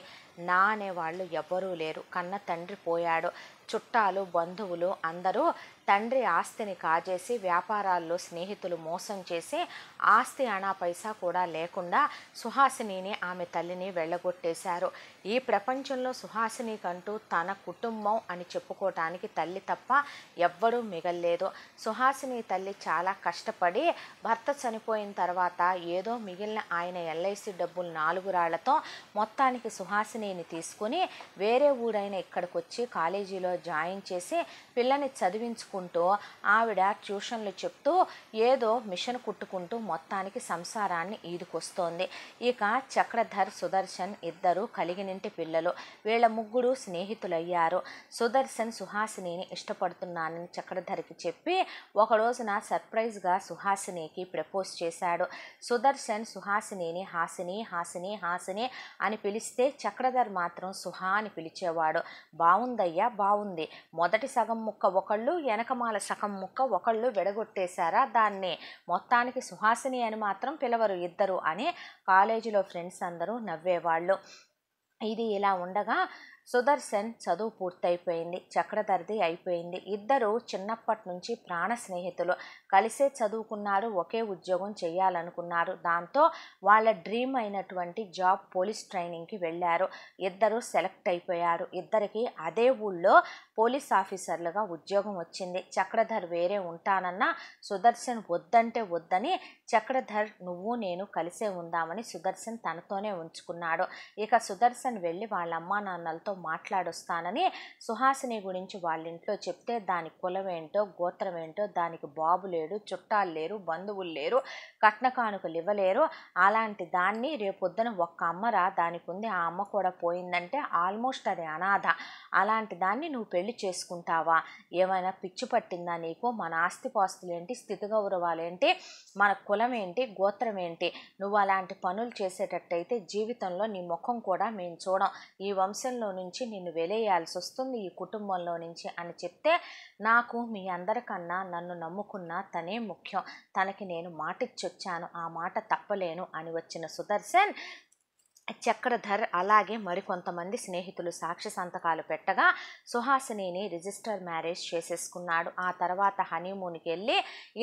నా అనేవాళ్ళు ఎవ్వరూ లేరు కన్న తండ్రి పోయాడు చుట్టాలు బంధువులు అందరూ తండ్రి ఆస్తిని కాజేసి వ్యాపారాల్లో స్నేహితులు మోసం చేసి ఆస్తి అనా పైసా కూడా లేకుండా సుహాసినిని ఆమె తల్లిని వెళ్ళగొట్టేశారు ఈ ప్రపంచంలో సుహాసిని కంటూ తన కుటుంబం అని చెప్పుకోవటానికి తల్లి తప్ప ఎవ్వరూ మిగల్లేదు సుహాసిని తల్లి చాలా కష్టపడి భర్త చనిపోయిన తర్వాత ఏదో మిగిలిన ఆయన ఎల్ఐసి డబ్బులు నాలుగు రాళ్లతో మొత్తానికి సుహాసినిని తీసుకుని వేరే ఊరైన ఇక్కడికి వచ్చి కాలేజీలో జాయిన్ చేసి పిల్లని చదివించుకు చేసుకుంటూ ఆవిడ ట్యూషన్లు చెప్తూ ఏదో మిషన్ కుట్టుకుంటూ మొత్తానికి సంసారాన్ని ఈదుకొస్తోంది ఇక చక్రధర్ సుదర్శన్ ఇద్దరు కలిగినింటి పిల్లలు వీళ్ళ ముగ్గురు స్నేహితులయ్యారు సుదర్శన్ సుహాసినిని ఇష్టపడుతున్నానని చక్రధర్కి చెప్పి ఒకరోజున సర్ప్రైజ్గా సుహాసినికి ప్రపోజ్ చేశాడు సుదర్శన్ సుహాసిని హాసిని హాసిని హాసిని అని పిలిస్తే చక్రధర్ మాత్రం సుహా అని పిలిచేవాడు బాగుందయ్యా బాగుంది మొదటి సగం ముక్క ఒకళ్ళు వెనక కనకమాల సగం ముక్క ఒకళ్ళు విడగొట్టేశారా దాన్ని మొత్తానికి సుహాసిని అని మాత్రం పిలవరు ఇద్దరు అని కాలేజీలో ఫ్రెండ్స్ అందరూ నవ్వేవాళ్ళు ఇది ఇలా ఉండగా సుదర్శన్ చదువు పూర్తయిపోయింది చక్రధర్ది అయిపోయింది ఇద్దరు చిన్నప్పటి నుంచి ప్రాణ స్నేహితులు కలిసే చదువుకున్నారు ఒకే ఉద్యోగం చేయాలనుకున్నారు దాంతో వాళ్ళ డ్రీమ్ అయినటువంటి జాబ్ పోలీస్ ట్రైనింగ్కి వెళ్ళారు ఇద్దరు సెలెక్ట్ అయిపోయారు ఇద్దరికి అదే ఊళ్ళో పోలీస్ ఆఫీసర్లుగా ఉద్యోగం వచ్చింది చక్రధర్ వేరే ఉంటానన్నా సుదర్శన్ వద్దంటే వద్దని చక్రధర్ నువ్వు నేను కలిసే ఉందామని సుదర్శన్ తనతోనే ఉంచుకున్నాడు ఇక సుదర్శన్ వెళ్ళి వాళ్ళ అమ్మా నాన్నలతో మాట్లాడొస్తానని సుహాసిని గురించి వాళ్ళ ఇంట్లో చెప్తే దాని కులం ఏంటో గోత్రం ఏంటో దానికి బాబు లేడు చుట్టాలు లేరు బంధువులు లేరు కట్న కానుకలు ఇవ్వలేరు అలాంటి దాన్ని రేపొద్దున ఒక్క అమ్మరా దానికి ఉంది ఆ అమ్మ కూడా పోయిందంటే ఆల్మోస్ట్ అది అనాథ అలాంటి దాన్ని నువ్వు పెళ్లి చేసుకుంటావా ఏమైనా పిచ్చి పట్టిందా నీకు మన ఆస్తిపాస్తులు ఏంటి స్థితి గౌరవాలేంటి మన కులం ఏంటి గోత్రం ఏంటి నువ్వు అలాంటి పనులు చేసేటట్టయితే జీవితంలో నీ ముఖం కూడా మేము చూడం ఈ వంశంలో నుంచి నుంచి నిన్ను వెలేయాల్సి వస్తుంది ఈ కుటుంబంలో నుంచి అని చెప్తే నాకు మీ అందరికన్నా నన్ను నమ్ముకున్న తనే ముఖ్యం తనకి నేను మాటిచ్చొచ్చాను ఆ మాట తప్పలేను అని వచ్చిన సుదర్శన్ చక్రధర్ అలాగే మరికొంతమంది స్నేహితులు సాక్షి సంతకాలు పెట్టగా సుహాసినిని రిజిస్టర్ మ్యారేజ్ చేసేసుకున్నాడు ఆ తర్వాత హనీమూన్కి వెళ్ళి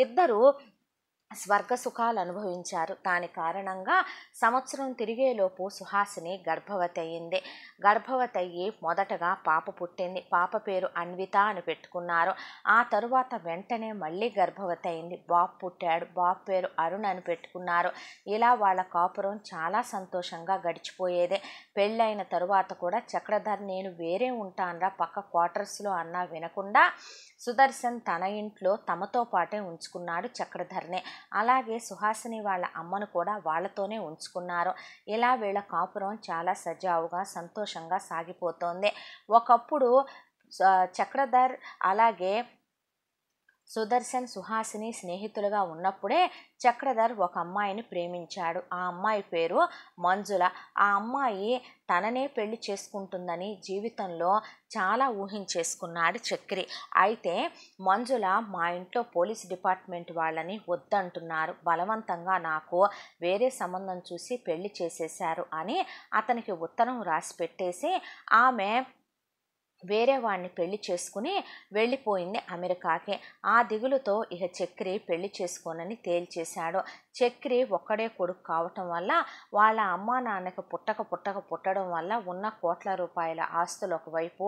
ఇద్దరు స్వర్గ సుఖాలు అనుభవించారు దాని కారణంగా సంవత్సరం తిరిగేలోపు సుహాసిని గర్భవతి అయింది గర్భవతయ్యి మొదటగా పాప పుట్టింది పాప పేరు అన్విత అని పెట్టుకున్నారు ఆ తరువాత వెంటనే మళ్ళీ గర్భవతి అయింది బాబు పుట్టాడు బాబు పేరు అరుణ్ అని పెట్టుకున్నారు ఇలా వాళ్ళ కాపురం చాలా సంతోషంగా గడిచిపోయేదే పెళ్ళైన తరువాత కూడా చక్రధర్ నేను వేరే ఉంటానరా పక్క క్వార్టర్స్లో అన్నా వినకుండా సుదర్శన్ తన ఇంట్లో తమతో పాటే ఉంచుకున్నాడు చక్రధర్ని అలాగే సుహాసిని వాళ్ళ అమ్మను కూడా వాళ్ళతోనే ఉంచుకున్నారు ఇలా వీళ్ళ కాపురం చాలా సజావుగా సంతోషంగా సంతోషంగా సాగిపోతోంది ఒకప్పుడు చక్రధర్ అలాగే సుదర్శన్ సుహాసిని స్నేహితులుగా ఉన్నప్పుడే చక్రధర్ ఒక అమ్మాయిని ప్రేమించాడు ఆ అమ్మాయి పేరు మంజుల ఆ అమ్మాయి తననే పెళ్లి చేసుకుంటుందని జీవితంలో చాలా ఊహించేసుకున్నాడు చక్రి అయితే మంజుల మా ఇంట్లో పోలీస్ డిపార్ట్మెంట్ వాళ్ళని వద్దంటున్నారు బలవంతంగా నాకు వేరే సంబంధం చూసి పెళ్లి చేసేశారు అని అతనికి ఉత్తరం రాసి పెట్టేసి ఆమె వేరే వాడిని పెళ్లి చేసుకుని వెళ్ళిపోయింది అమెరికాకి ఆ దిగులుతో ఇక చక్రి పెళ్లి చేసుకోనని తేల్చేశాడు చక్రి ఒక్కడే కొడుకు కావటం వల్ల వాళ్ళ అమ్మా నాన్నకి పుట్టక పుట్టక పుట్టడం వల్ల ఉన్న కోట్ల రూపాయల ఆస్తులు ఒకవైపు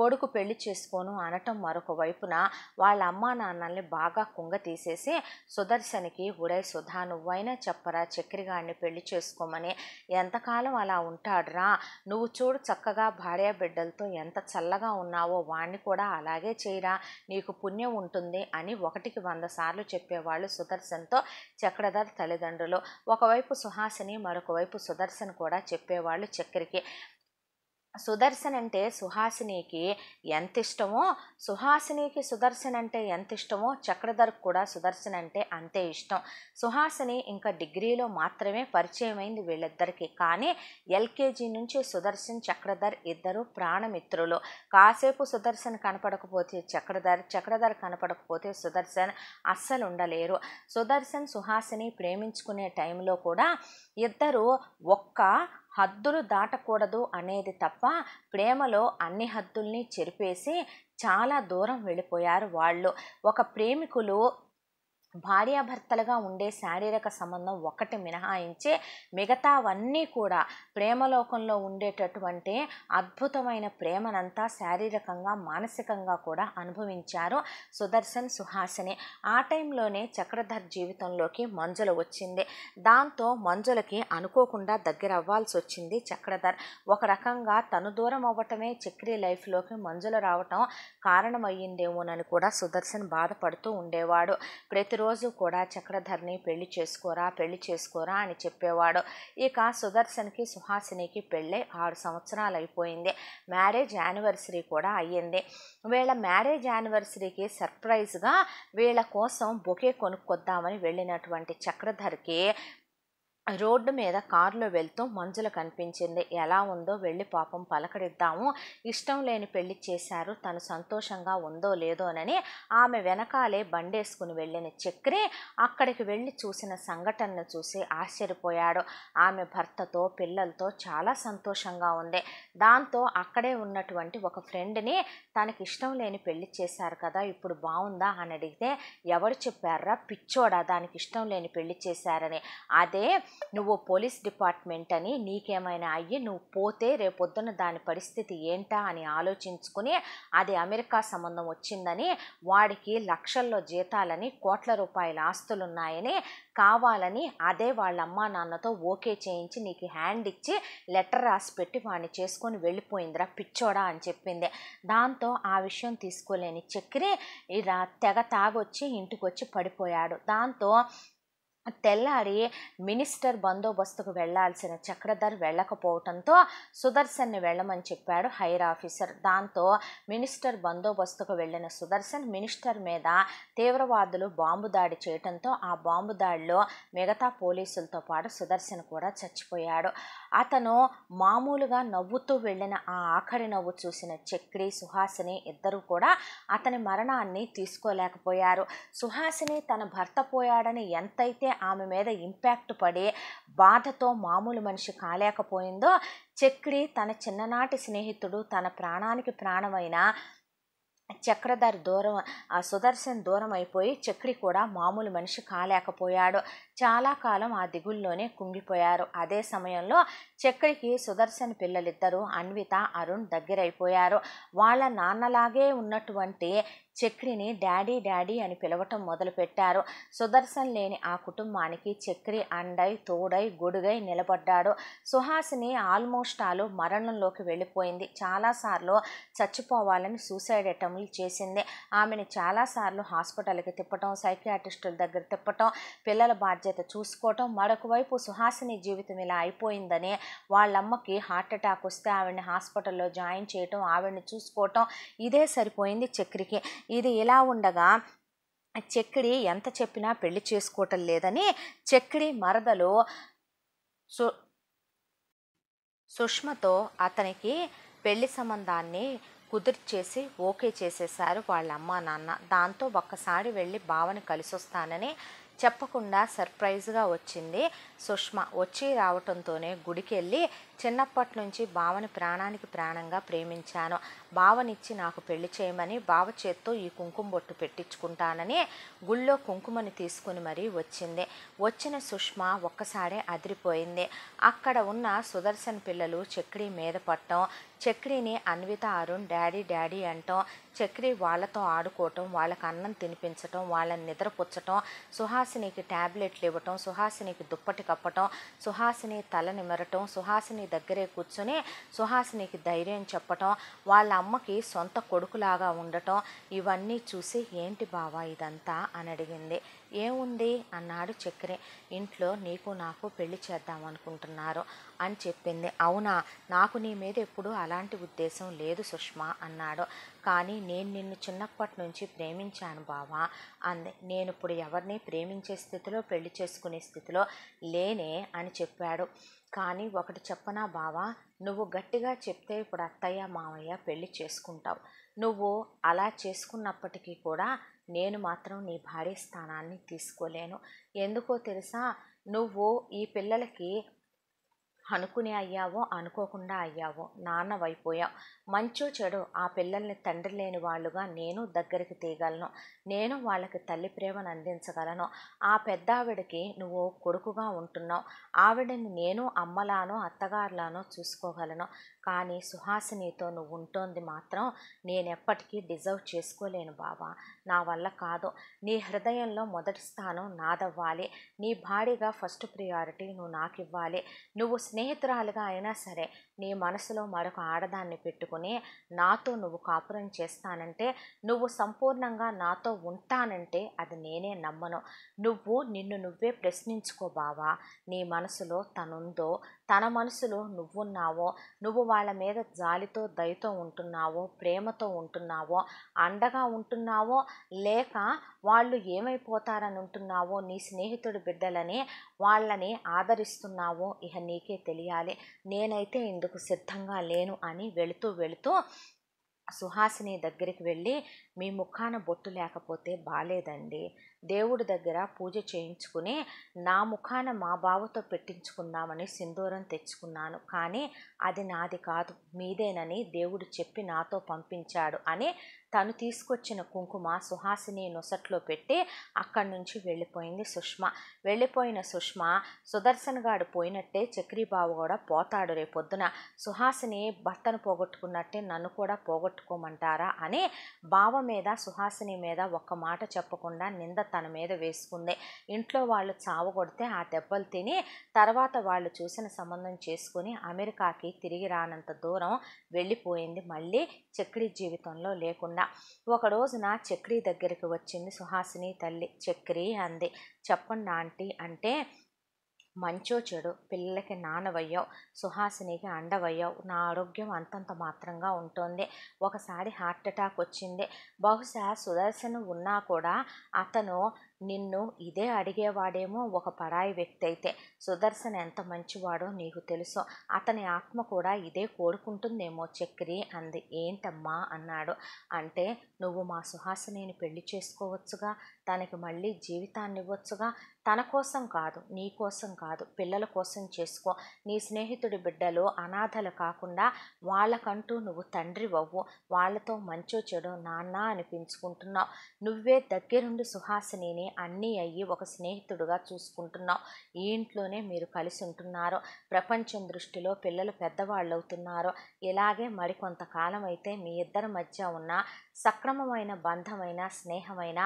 కొడుకు పెళ్లి చేసుకోను అనటం మరొక వైపున వాళ్ళ అమ్మా నాన్నల్ని బాగా కుంగ తీసేసి సుదర్శన్కి ఉడై సుధా నువ్వైనా చెప్పరా చక్రి గారిని పెళ్లి చేసుకోమని ఎంతకాలం అలా ఉంటాడురా నువ్వు చూడు చక్కగా భార్యాబిడ్డలతో ఎంత చల్ల చల్లగా ఉన్నావో వాణ్ణి కూడా అలాగే చేయరా నీకు పుణ్యం ఉంటుంది అని ఒకటికి వంద సార్లు చెప్పేవాళ్ళు సుదర్శన్తో చక్రధర్ తల్లిదండ్రులు ఒకవైపు సుహాసిని మరొకవైపు సుదర్శన్ కూడా చెప్పేవాళ్ళు చక్రకి సుదర్శన్ అంటే సుహాసినికి ఎంత ఇష్టమో సుహాసినికి సుదర్శన్ అంటే ఎంత ఇష్టమో చక్రధర్ కూడా సుదర్శన్ అంటే అంతే ఇష్టం సుహాసిని ఇంకా డిగ్రీలో మాత్రమే పరిచయం అయింది వీళ్ళిద్దరికీ కానీ ఎల్కేజీ నుంచి సుదర్శన్ చక్రధర్ ఇద్దరు ప్రాణమిత్రులు కాసేపు సుదర్శన్ కనపడకపోతే చక్రధర్ చక్రధర్ కనపడకపోతే సుదర్శన్ అస్సలు ఉండలేరు సుదర్శన్ సుహాసిని ప్రేమించుకునే టైంలో కూడా ఇద్దరు ఒక్క హద్దులు దాటకూడదు అనేది తప్ప ప్రేమలో అన్ని హద్దుల్ని చెరిపేసి చాలా దూరం వెళ్ళిపోయారు వాళ్ళు ఒక ప్రేమికులు భార్యాభర్తలుగా ఉండే శారీరక సంబంధం ఒకటి మినహాయించే మిగతావన్నీ కూడా ప్రేమలోకంలో ఉండేటటువంటి అద్భుతమైన ప్రేమనంతా శారీరకంగా మానసికంగా కూడా అనుభవించారు సుదర్శన్ సుహాసిని ఆ టైంలోనే చక్రధర్ జీవితంలోకి మంజుల వచ్చింది దాంతో మంజులకి అనుకోకుండా దగ్గర అవ్వాల్సి వచ్చింది చక్రధర్ ఒక రకంగా తను దూరం అవ్వటమే చక్రి లైఫ్లోకి మంజులు రావటం కారణమయ్యిందేమోనని కూడా సుదర్శన్ బాధపడుతూ ఉండేవాడు ప్రతి ప్రతిరోజు కూడా చక్రధర్ని పెళ్లి చేసుకోరా పెళ్లి చేసుకోరా అని చెప్పేవాడు ఇక సుదర్శన్కి సుహాసినికి పెళ్ళై ఆరు సంవత్సరాలు అయిపోయింది మ్యారేజ్ యానివర్సరీ కూడా అయ్యింది వీళ్ళ మ్యారేజ్ యానివర్సరీకి సర్ప్రైజ్గా వీళ్ళ కోసం బొకే కొనుక్కొద్దామని వెళ్ళినటువంటి చక్రధర్కి రోడ్డు మీద కారులో వెళ్తూ మంజుల కనిపించింది ఎలా ఉందో వెళ్ళి పాపం పలకడిద్దాము ఇష్టం లేని పెళ్లి చేశారు తను సంతోషంగా ఉందో లేదోనని ఆమె వెనకాలే బండేసుకుని వెళ్ళిన చక్రి అక్కడికి వెళ్ళి చూసిన సంఘటనను చూసి ఆశ్చర్యపోయాడు ఆమె భర్తతో పిల్లలతో చాలా సంతోషంగా ఉంది దాంతో అక్కడే ఉన్నటువంటి ఒక ఫ్రెండ్ని తనకి ఇష్టం లేని పెళ్లి చేశారు కదా ఇప్పుడు బాగుందా అని అడిగితే ఎవరు చెప్పారా పిచ్చోడా దానికి ఇష్టం లేని పెళ్లి చేశారని అదే నువ్వు పోలీస్ డిపార్ట్మెంట్ అని నీకేమైనా అయ్యి నువ్వు పోతే రేపొద్దున దాని పరిస్థితి ఏంటా అని ఆలోచించుకుని అది అమెరికా సంబంధం వచ్చిందని వాడికి లక్షల్లో జీతాలని కోట్ల రూపాయల ఆస్తులున్నాయని కావాలని అదే వాళ్ళ అమ్మా నాన్నతో ఓకే చేయించి నీకు హ్యాండ్ ఇచ్చి లెటర్ రాసి పెట్టి వాడిని చేసుకొని వెళ్ళిపోయిందిరా పిచ్చోడా అని చెప్పింది దాంతో ఆ విషయం తీసుకోలేని చక్కెరి ఇలా తెగ తాగొచ్చి ఇంటికి వచ్చి పడిపోయాడు దాంతో తెల్లారి మినిస్టర్ బందోబస్తుకు వెళ్లాల్సిన చక్రధర్ వెళ్ళకపోవటంతో సుదర్శన్ని వెళ్ళమని చెప్పాడు హైర్ ఆఫీసర్ దాంతో మినిస్టర్ బందోబస్తుకు వెళ్ళిన సుదర్శన్ మినిస్టర్ మీద తీవ్రవాదులు బాంబు దాడి చేయటంతో ఆ బాంబు దాడిలో మిగతా పోలీసులతో పాటు సుదర్శన్ కూడా చచ్చిపోయాడు అతను మామూలుగా నవ్వుతూ వెళ్ళిన ఆ ఆఖరి నవ్వు చూసిన చక్రి సుహాసిని ఇద్దరు కూడా అతని మరణాన్ని తీసుకోలేకపోయారు సుహాసిని తన భర్త పోయాడని ఎంతైతే ఆమె మీద ఇంపాక్ట్ పడి బాధతో మామూలు మనిషి కాలేకపోయిందో చక్రి తన చిన్ననాటి స్నేహితుడు తన ప్రాణానికి ప్రాణమైన చక్రధర్ దూరం సుదర్శన్ దూరం అయిపోయి చక్రి కూడా మామూలు మనిషి కాలేకపోయాడు చాలా కాలం ఆ దిగుల్లోనే కుంగిపోయారు అదే సమయంలో చెక్కడికి సుదర్శన్ పిల్లలిద్దరూ అన్విత అరుణ్ దగ్గరైపోయారు వాళ్ళ నాన్నలాగే ఉన్నటువంటి చక్రిని డాడీ డాడీ అని పిలవటం మొదలుపెట్టారు సుదర్శన్ లేని ఆ కుటుంబానికి చక్రి అండై తోడై గొడుగై నిలబడ్డాడు సుహాసిని ఆల్మోస్ట్ ఆలు మరణంలోకి వెళ్ళిపోయింది చాలాసార్లు చచ్చిపోవాలని సూసైడ్ అటెంప్ట్ చేసింది ఆమెను చాలాసార్లు హాస్పిటల్కి తిప్పటం సైకియాటిస్టుల దగ్గర తిప్పటం పిల్లల బాధ్యత బాధ్యత చూసుకోవటం మరొక వైపు సుహాసిని జీవితం ఇలా అయిపోయిందని వాళ్ళమ్మకి హార్ట్అటాక్ వస్తే ఆవిడని హాస్పిటల్లో జాయిన్ చేయటం ఆవిడని చూసుకోవటం ఇదే సరిపోయింది చక్రికి ఇది ఇలా ఉండగా చక్కిడి ఎంత చెప్పినా పెళ్లి చేసుకోవటం లేదని చక్కిడి మరదలు సు సుష్మతో అతనికి పెళ్లి సంబంధాన్ని కుదిర్చేసి ఓకే చేసేశారు వాళ్ళ అమ్మా నాన్న దాంతో ఒక్కసారి వెళ్ళి బావని కలిసొస్తానని చెప్పకుండా సర్ప్రైజ్గా వచ్చింది సుష్మ వచ్చి రావటంతోనే గుడికి వెళ్ళి చిన్నప్పటి నుంచి బావని ప్రాణానికి ప్రాణంగా ప్రేమించాను బావనిచ్చి నాకు పెళ్లి చేయమని బావ చేత్తో ఈ కుంకుమ బొట్టు పెట్టించుకుంటానని గుళ్ళో కుంకుమని తీసుకుని మరీ వచ్చింది వచ్చిన సుష్మా ఒక్కసారే అదిరిపోయింది అక్కడ ఉన్న సుదర్శన్ పిల్లలు చక్రీ మీద పట్టడం చక్రీని అన్విత అరుణ్ డాడీ డాడీ అంటాం చక్రీ వాళ్ళతో ఆడుకోవటం వాళ్ళకి అన్నం తినిపించటం వాళ్ళని నిద్రపుచ్చటం సుహాసినికి ట్యాబ్లెట్లు ఇవ్వటం సుహాసినికి దుప్పటి కప్పటం సుహాసిని తల నిమరటం సుహాసిని దగ్గరే కూర్చొని సుహాసినికి ధైర్యం చెప్పటం వాళ్ళ అమ్మకి సొంత కొడుకులాగా ఉండటం ఇవన్నీ చూసి ఏంటి బావా ఇదంతా అని అడిగింది ఏముంది అన్నాడు చక్రి ఇంట్లో నీకు నాకు పెళ్లి చేద్దాం అనుకుంటున్నారు అని చెప్పింది అవునా నాకు నీ మీద ఎప్పుడు అలాంటి ఉద్దేశం లేదు సుష్మా అన్నాడు కానీ నేను నిన్ను చిన్నప్పటి నుంచి ప్రేమించాను బావా అంది నేను ఇప్పుడు ఎవరిని ప్రేమించే స్థితిలో పెళ్లి చేసుకునే స్థితిలో లేనే అని చెప్పాడు కానీ ఒకటి చెప్పనా బావా నువ్వు గట్టిగా చెప్తే ఇప్పుడు అత్తయ్య మావయ్య పెళ్లి చేసుకుంటావు నువ్వు అలా చేసుకున్నప్పటికీ కూడా నేను మాత్రం నీ భార్య స్థానాన్ని తీసుకోలేను ఎందుకో తెలుసా నువ్వు ఈ పిల్లలకి అనుకునే అయ్యావో అనుకోకుండా అయ్యావో నాన్నవైపోయావు మంచో చెడు ఆ పిల్లల్ని తండ్రి లేని వాళ్ళుగా నేను దగ్గరికి తీయగలను నేను వాళ్ళకి తల్లి ప్రేమను అందించగలను ఆ పెద్ద ఆవిడకి నువ్వు కొడుకుగా ఉంటున్నావు ఆవిడని నేను అమ్మలానో అత్తగారులానో చూసుకోగలను కానీ సుహాసినితో నువ్వు ఉంటోంది మాత్రం నేనెప్పటికీ డిజర్వ్ చేసుకోలేను బావా నా వల్ల కాదు నీ హృదయంలో మొదటి స్థానం నాదవ్వాలి నీ భారీగా ఫస్ట్ ప్రియారిటీ నువ్వు నాకు ఇవ్వాలి నువ్వు స్నేహితురాలుగా అయినా సరే నీ మనసులో మరొక ఆడదాన్ని పెట్టుకుని నాతో నువ్వు కాపురం చేస్తానంటే నువ్వు సంపూర్ణంగా నాతో ఉంటానంటే అది నేనే నమ్మను నువ్వు నిన్ను నువ్వే ప్రశ్నించుకో బావా నీ మనసులో తనుందో తన మనసులో నువ్వున్నావో నువ్వు వాళ్ళ మీద జాలితో దయతో ఉంటున్నావో ప్రేమతో ఉంటున్నావో అండగా ఉంటున్నావో లేక వాళ్ళు ఏమైపోతారని ఉంటున్నావో నీ స్నేహితుడు బిడ్డలని వాళ్ళని ఆదరిస్తున్నావో ఇక నీకే తెలియాలి నేనైతే ఇందుకు సిద్ధంగా లేను అని వెళుతూ వెళుతూ సుహాసిని దగ్గరికి వెళ్ళి మీ ముఖాన బొట్టు లేకపోతే బాలేదండి దేవుడి దగ్గర పూజ చేయించుకుని నా ముఖాన మా బావతో పెట్టించుకుందామని సింధూరం తెచ్చుకున్నాను కానీ అది నాది కాదు మీదేనని దేవుడు చెప్పి నాతో పంపించాడు అని తను తీసుకొచ్చిన కుంకుమ సుహాసిని నొసట్లో పెట్టి అక్కడి నుంచి వెళ్ళిపోయింది సుష్మ వెళ్ళిపోయిన సుష్మ సుదర్శన్ గాడు పోయినట్టే చక్రీబాబు కూడా పోతాడు రేపొద్దున సుహాసిని భర్తను పోగొట్టుకున్నట్టే నన్ను కూడా పోగొట్టుకోమంటారా అని బావ మీద సుహాసిని మీద ఒక్క మాట చెప్పకుండా నింద తన మీద వేసుకుంది ఇంట్లో వాళ్ళు కొడితే ఆ దెబ్బలు తిని తర్వాత వాళ్ళు చూసిన సంబంధం చేసుకుని అమెరికాకి తిరిగి రానంత దూరం వెళ్ళిపోయింది మళ్ళీ చక్రీ జీవితంలో లేకుండా అన్న ఒకరోజున చక్రి దగ్గరికి వచ్చింది సుహాసిని తల్లి చక్రి అంది చెప్పండి ఆంటీ అంటే మంచో చెడు పిల్లలకి నానవయ్యావు సుహాసినికి అండవయ్యావు నా ఆరోగ్యం అంతంత మాత్రంగా ఉంటుంది ఒకసారి హార్ట్ అటాక్ వచ్చింది బహుశా సుదర్శన్ ఉన్నా కూడా అతను నిన్ను ఇదే అడిగేవాడేమో ఒక పరాయి వ్యక్తి అయితే సుదర్శన్ ఎంత మంచివాడో నీకు తెలుసో అతని ఆత్మ కూడా ఇదే కోరుకుంటుందేమో చక్రి అంది ఏంటమ్మా అన్నాడు అంటే నువ్వు మా సుహాసిని పెళ్లి చేసుకోవచ్చుగా తనకి మళ్ళీ జీవితాన్ని ఇవ్వచ్చుగా తన కోసం కాదు నీ కోసం కాదు పిల్లల కోసం చేసుకో నీ స్నేహితుడి బిడ్డలు అనాథలు కాకుండా వాళ్ళకంటూ నువ్వు తండ్రి అవ్వు వాళ్ళతో మంచో చెడో నాన్న అనిపించుకుంటున్నావు నువ్వే దగ్గరుండి సుహాసిని అన్నీ అయ్యి ఒక స్నేహితుడుగా చూసుకుంటున్నావు ఈ ఇంట్లోనే మీరు కలిసి ఉంటున్నారు ప్రపంచం దృష్టిలో పిల్లలు పెద్దవాళ్ళు అవుతున్నారు ఇలాగే మరికొంతకాలం అయితే మీ ఇద్దరి మధ్య ఉన్న సక్రమమైన బంధమైన స్నేహమైన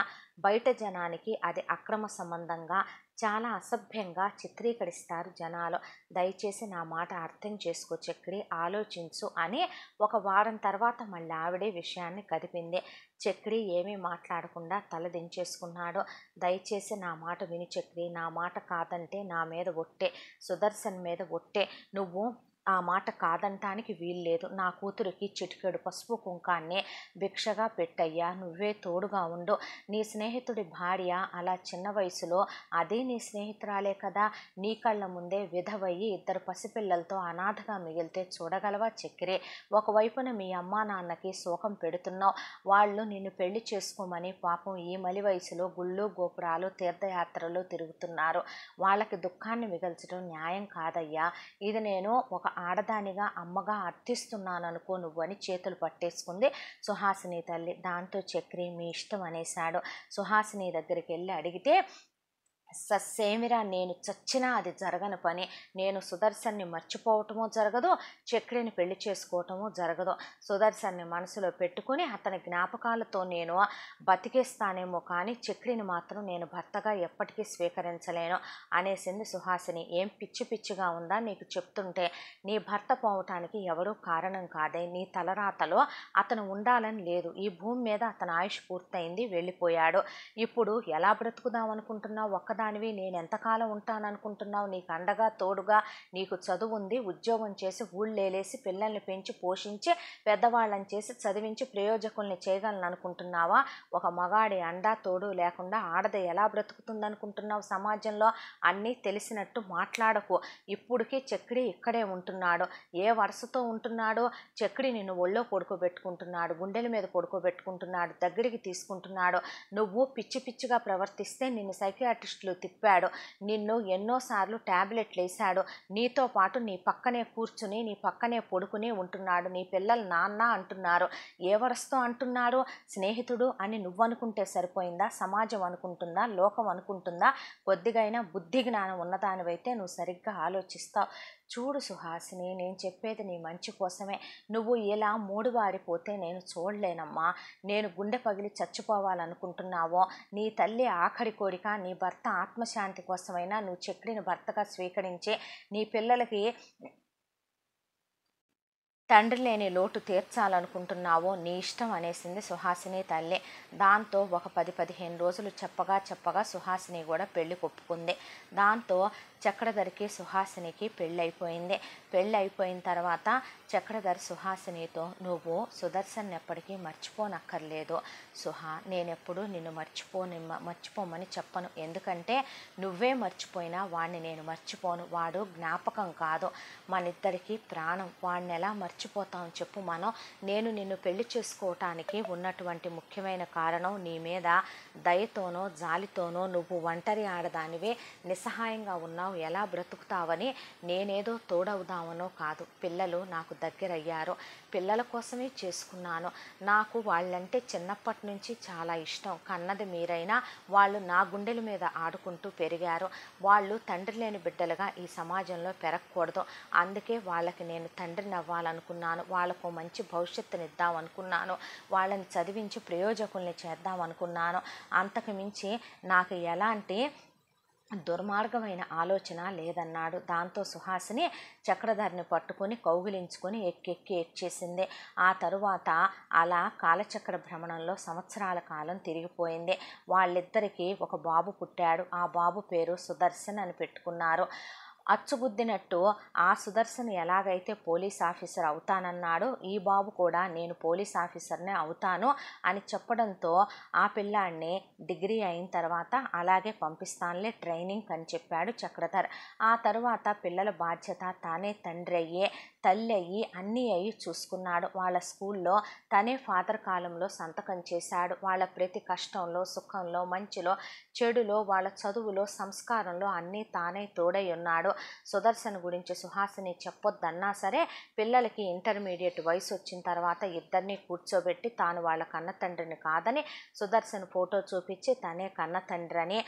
బయట జనానికి అది అక్రమ సంబంధంగా చాలా అసభ్యంగా చిత్రీకరిస్తారు జనాలు దయచేసి నా మాట అర్థం చేసుకో చక్రి ఆలోచించు అని ఒక వారం తర్వాత మళ్ళీ ఆవిడే విషయాన్ని కదిపింది చక్రి ఏమీ మాట్లాడకుండా తల దించేసుకున్నాడు దయచేసి నా మాట విని చక్రి నా మాట కాదంటే నా మీద ఒట్టే సుదర్శన్ మీద ఒట్టే నువ్వు ఆ మాట కాదంటానికి వీల్లేదు నా కూతురికి చిటికెడు పసుపు కుంకాన్ని భిక్షగా పెట్టయ్యా నువ్వే తోడుగా ఉండు నీ స్నేహితుడి భార్య అలా చిన్న వయసులో అదే నీ స్నేహితురాలే కదా నీ కళ్ళ ముందే విధవయ్యి ఇద్దరు పసిపిల్లలతో అనాథగా మిగిలితే చూడగలవా చెక్కిరే ఒకవైపున మీ అమ్మా నాన్నకి శోకం పెడుతున్నావు వాళ్ళు నిన్ను పెళ్లి చేసుకోమని పాపం ఈ మలి వయసులో గుళ్ళు గోపురాలు తీర్థయాత్రలు తిరుగుతున్నారు వాళ్ళకి దుఃఖాన్ని మిగల్చడం న్యాయం కాదయ్యా ఇది నేను ఒక ఆడదానిగా అమ్మగా అర్థిస్తున్నాను అనుకో నువ్వని చేతులు పట్టేసుకుంది సుహాసిని తల్లి దాంతో చక్రి మీ ఇష్టం అనేశాడు సుహాసిని దగ్గరికి వెళ్ళి అడిగితే ససేమిరా నేను చచ్చినా అది జరగని పని నేను సుదర్శన్ని మర్చిపోవటమో జరగదు చక్రిని పెళ్లి చేసుకోవటమో జరగదు సుదర్శన్ని మనసులో పెట్టుకుని అతని జ్ఞాపకాలతో నేను బతికేస్తానేమో కానీ చక్రిని మాత్రం నేను భర్తగా ఎప్పటికీ స్వీకరించలేను అనేసింది సుహాసిని ఏం పిచ్చి పిచ్చిగా ఉందా నీకు చెప్తుంటే నీ భర్త పోవటానికి ఎవరూ కారణం కాదే నీ తలరాతలో అతను ఉండాలని లేదు ఈ భూమి మీద అతని ఆయుష్ పూర్తయింది వెళ్ళిపోయాడు ఇప్పుడు ఎలా బ్రతుకుదాం అనుకుంటున్నావు ఒక్కదా దానివి నేను ఎంతకాలం ఉంటాననుకుంటున్నావు నీకు అండగా తోడుగా నీకు చదువు ఉంది ఉద్యోగం చేసి ఊళ్ళేలేసి పిల్లల్ని పెంచి పోషించి పెద్దవాళ్ళని చేసి చదివించి ప్రయోజకుల్ని చేయగలను అనుకుంటున్నావా ఒక మగాడి అండా తోడు లేకుండా ఆడది ఎలా బ్రతుకుతుందనుకుంటున్నావు సమాజంలో అన్నీ తెలిసినట్టు మాట్లాడకు ఇప్పుడుకి చెక్కిడి ఇక్కడే ఉంటున్నాడు ఏ వరుసతో ఉంటున్నాడో చెక్కిడి నిన్ను ఒళ్ళో పడుకోబెట్టుకుంటున్నాడు గుండెల మీద పడుకోబెట్టుకుంటున్నాడు దగ్గరికి తీసుకుంటున్నాడు నువ్వు పిచ్చి పిచ్చిగా ప్రవర్తిస్తే నిన్ను సైకియాట్రిస్టులు కుర్చీలు తిప్పాడు నిన్ను ఎన్నోసార్లు ట్యాబ్లెట్లు వేశాడు నీతో పాటు నీ పక్కనే కూర్చుని నీ పక్కనే పొడుకుని ఉంటున్నాడు నీ పిల్లలు నాన్న అంటున్నారు ఏవరస్తో అంటున్నాడు స్నేహితుడు అని నువ్వనుకుంటే సరిపోయిందా సమాజం అనుకుంటుందా లోకం అనుకుంటుందా కొద్దిగైనా బుద్ధి జ్ఞానం ఉన్నదానివైతే నువ్వు సరిగ్గా ఆలోచిస్తావు చూడు సుహాసిని నేను చెప్పేది నీ మంచి కోసమే నువ్వు ఇలా మూడువారిపోతే నేను చూడలేనమ్మా నేను గుండె పగిలి చచ్చిపోవాలనుకుంటున్నావో నీ తల్లి ఆఖరి కోరిక నీ భర్త ఆత్మశాంతి కోసమైనా నువ్వు చెక్కిని భర్తగా స్వీకరించి నీ పిల్లలకి తండ్రి లేని లోటు తీర్చాలనుకుంటున్నావో నీ ఇష్టం అనేసింది సుహాసిని తల్లి దాంతో ఒక పది పదిహేను రోజులు చెప్పగా చెప్పగా సుహాసిని కూడా పెళ్లి కొప్పుకుంది దాంతో చక్రధరికి సుహాసినికి పెళ్ళైపోయింది పెళ్ళైపోయిన తర్వాత చక్రధర్ సుహాసినితో నువ్వు సుదర్శన్ ఎప్పటికీ మర్చిపోనక్కర్లేదు సుహా నేనెప్పుడు నిన్ను మర్చిపోని మర్చిపోమని చెప్పను ఎందుకంటే నువ్వే మర్చిపోయినా వాడిని నేను మర్చిపోను వాడు జ్ఞాపకం కాదు మన ఇద్దరికి ప్రాణం వాడిని ఎలా మర్చిపోతాం చెప్పు మనం నేను నిన్ను పెళ్లి చేసుకోవటానికి ఉన్నటువంటి ముఖ్యమైన కారణం నీ మీద దయతోనో జాలితోనో నువ్వు ఒంటరి ఆడదానివే నిస్సహాయంగా ఉన్నావు మనం ఎలా బ్రతుకుతావని నేనేదో తోడవుదామనో కాదు పిల్లలు నాకు దగ్గరయ్యారు పిల్లల కోసమే చేసుకున్నాను నాకు వాళ్ళంటే చిన్నప్పటి నుంచి చాలా ఇష్టం కన్నది మీరైనా వాళ్ళు నా గుండెల మీద ఆడుకుంటూ పెరిగారు వాళ్ళు తండ్రి లేని బిడ్డలుగా ఈ సమాజంలో పెరగకూడదు అందుకే వాళ్ళకి నేను తండ్రిని అవ్వాలనుకున్నాను వాళ్ళకు మంచి భవిష్యత్తుని ఇద్దాం అనుకున్నాను వాళ్ళని చదివించి ప్రయోజకుల్ని చేద్దాం అనుకున్నాను అంతకు మించి నాకు ఎలాంటి దుర్మార్గమైన ఆలోచన లేదన్నాడు దాంతో సుహాసిని చక్రధారిని పట్టుకొని కౌగిలించుకొని ఎక్కెక్కి ఎక్కేసింది ఆ తరువాత అలా కాలచక్ర భ్రమణంలో సంవత్సరాల కాలం తిరిగిపోయింది వాళ్ళిద్దరికీ ఒక బాబు పుట్టాడు ఆ బాబు పేరు సుదర్శన్ అని పెట్టుకున్నారు అచ్చుబుద్దినట్టు ఆ సుదర్శన్ ఎలాగైతే పోలీస్ ఆఫీసర్ అవుతానన్నాడో ఈ బాబు కూడా నేను పోలీస్ ఆఫీసర్నే అవుతాను అని చెప్పడంతో ఆ పిల్లాడిని డిగ్రీ అయిన తర్వాత అలాగే పంపిస్తానులే ట్రైనింగ్ అని చెప్పాడు చక్రధర్ ఆ తర్వాత పిల్లల బాధ్యత తానే తండ్రి అయ్యే తల్లి అయ్యి అన్నీ అయ్యి చూసుకున్నాడు వాళ్ళ స్కూల్లో తనే ఫాదర్ కాలంలో సంతకం చేశాడు వాళ్ళ ప్రతి కష్టంలో సుఖంలో మంచిలో చెడులో వాళ్ళ చదువులో సంస్కారంలో అన్నీ తానే తోడై ఉన్నాడు సుదర్శన్ గురించి సుహాసిని చెప్పొద్దన్నా సరే పిల్లలకి ఇంటర్మీడియట్ వయసు వచ్చిన తర్వాత ఇద్దరిని కూర్చోబెట్టి తాను వాళ్ళ కన్న తండ్రిని కాదని సుదర్శన్ ఫోటో చూపించి తనే కన్న తండ్రి అని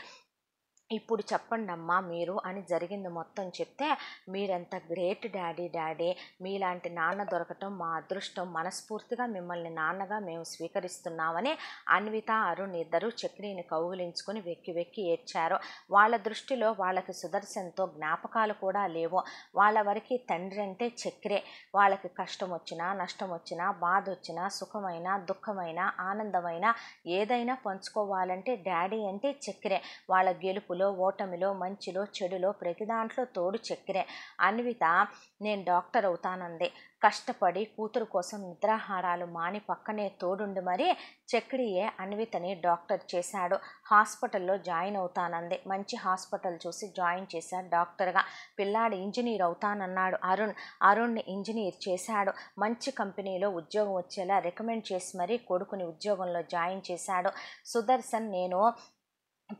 ఇప్పుడు చెప్పండి అమ్మా మీరు అని జరిగింది మొత్తం చెప్తే మీరెంత గ్రేట్ డాడీ డాడీ మీలాంటి నాన్న దొరకటం మా అదృష్టం మనస్ఫూర్తిగా మిమ్మల్ని నాన్నగా మేము స్వీకరిస్తున్నామని అన్విత అరుణ్ ఇద్దరు చక్రీని కౌగులించుకుని వెక్కి వెక్కి ఏడ్చారు వాళ్ళ దృష్టిలో వాళ్ళకి సుదర్శన్తో జ్ఞాపకాలు కూడా లేవు వాళ్ళ వరకు తండ్రి అంటే చక్రే వాళ్ళకి కష్టం వచ్చినా నష్టం వచ్చినా బాధ వచ్చినా సుఖమైన దుఃఖమైన ఆనందమైన ఏదైనా పంచుకోవాలంటే డాడీ అంటే చక్రే వాళ్ళ గెలుపు గెలుపులో ఓటమిలో మంచిలో చెడులో ప్రతి దాంట్లో తోడు చెక్కినే అన్విత నేను డాక్టర్ అవుతానంది కష్టపడి కూతురు కోసం నిద్రాహారాలు మాని పక్కనే తోడుండి మరీ చెక్కడియే అన్వితని డాక్టర్ చేశాడు హాస్పిటల్లో జాయిన్ అవుతానంది మంచి హాస్పిటల్ చూసి జాయిన్ చేశాడు డాక్టర్గా పిల్లాడు ఇంజనీర్ అవుతానన్నాడు అరుణ్ అరుణ్ని ఇంజనీర్ చేశాడు మంచి కంపెనీలో ఉద్యోగం వచ్చేలా రికమెండ్ చేసి మరీ కొడుకుని ఉద్యోగంలో జాయిన్ చేశాడు సుదర్శన్ నేను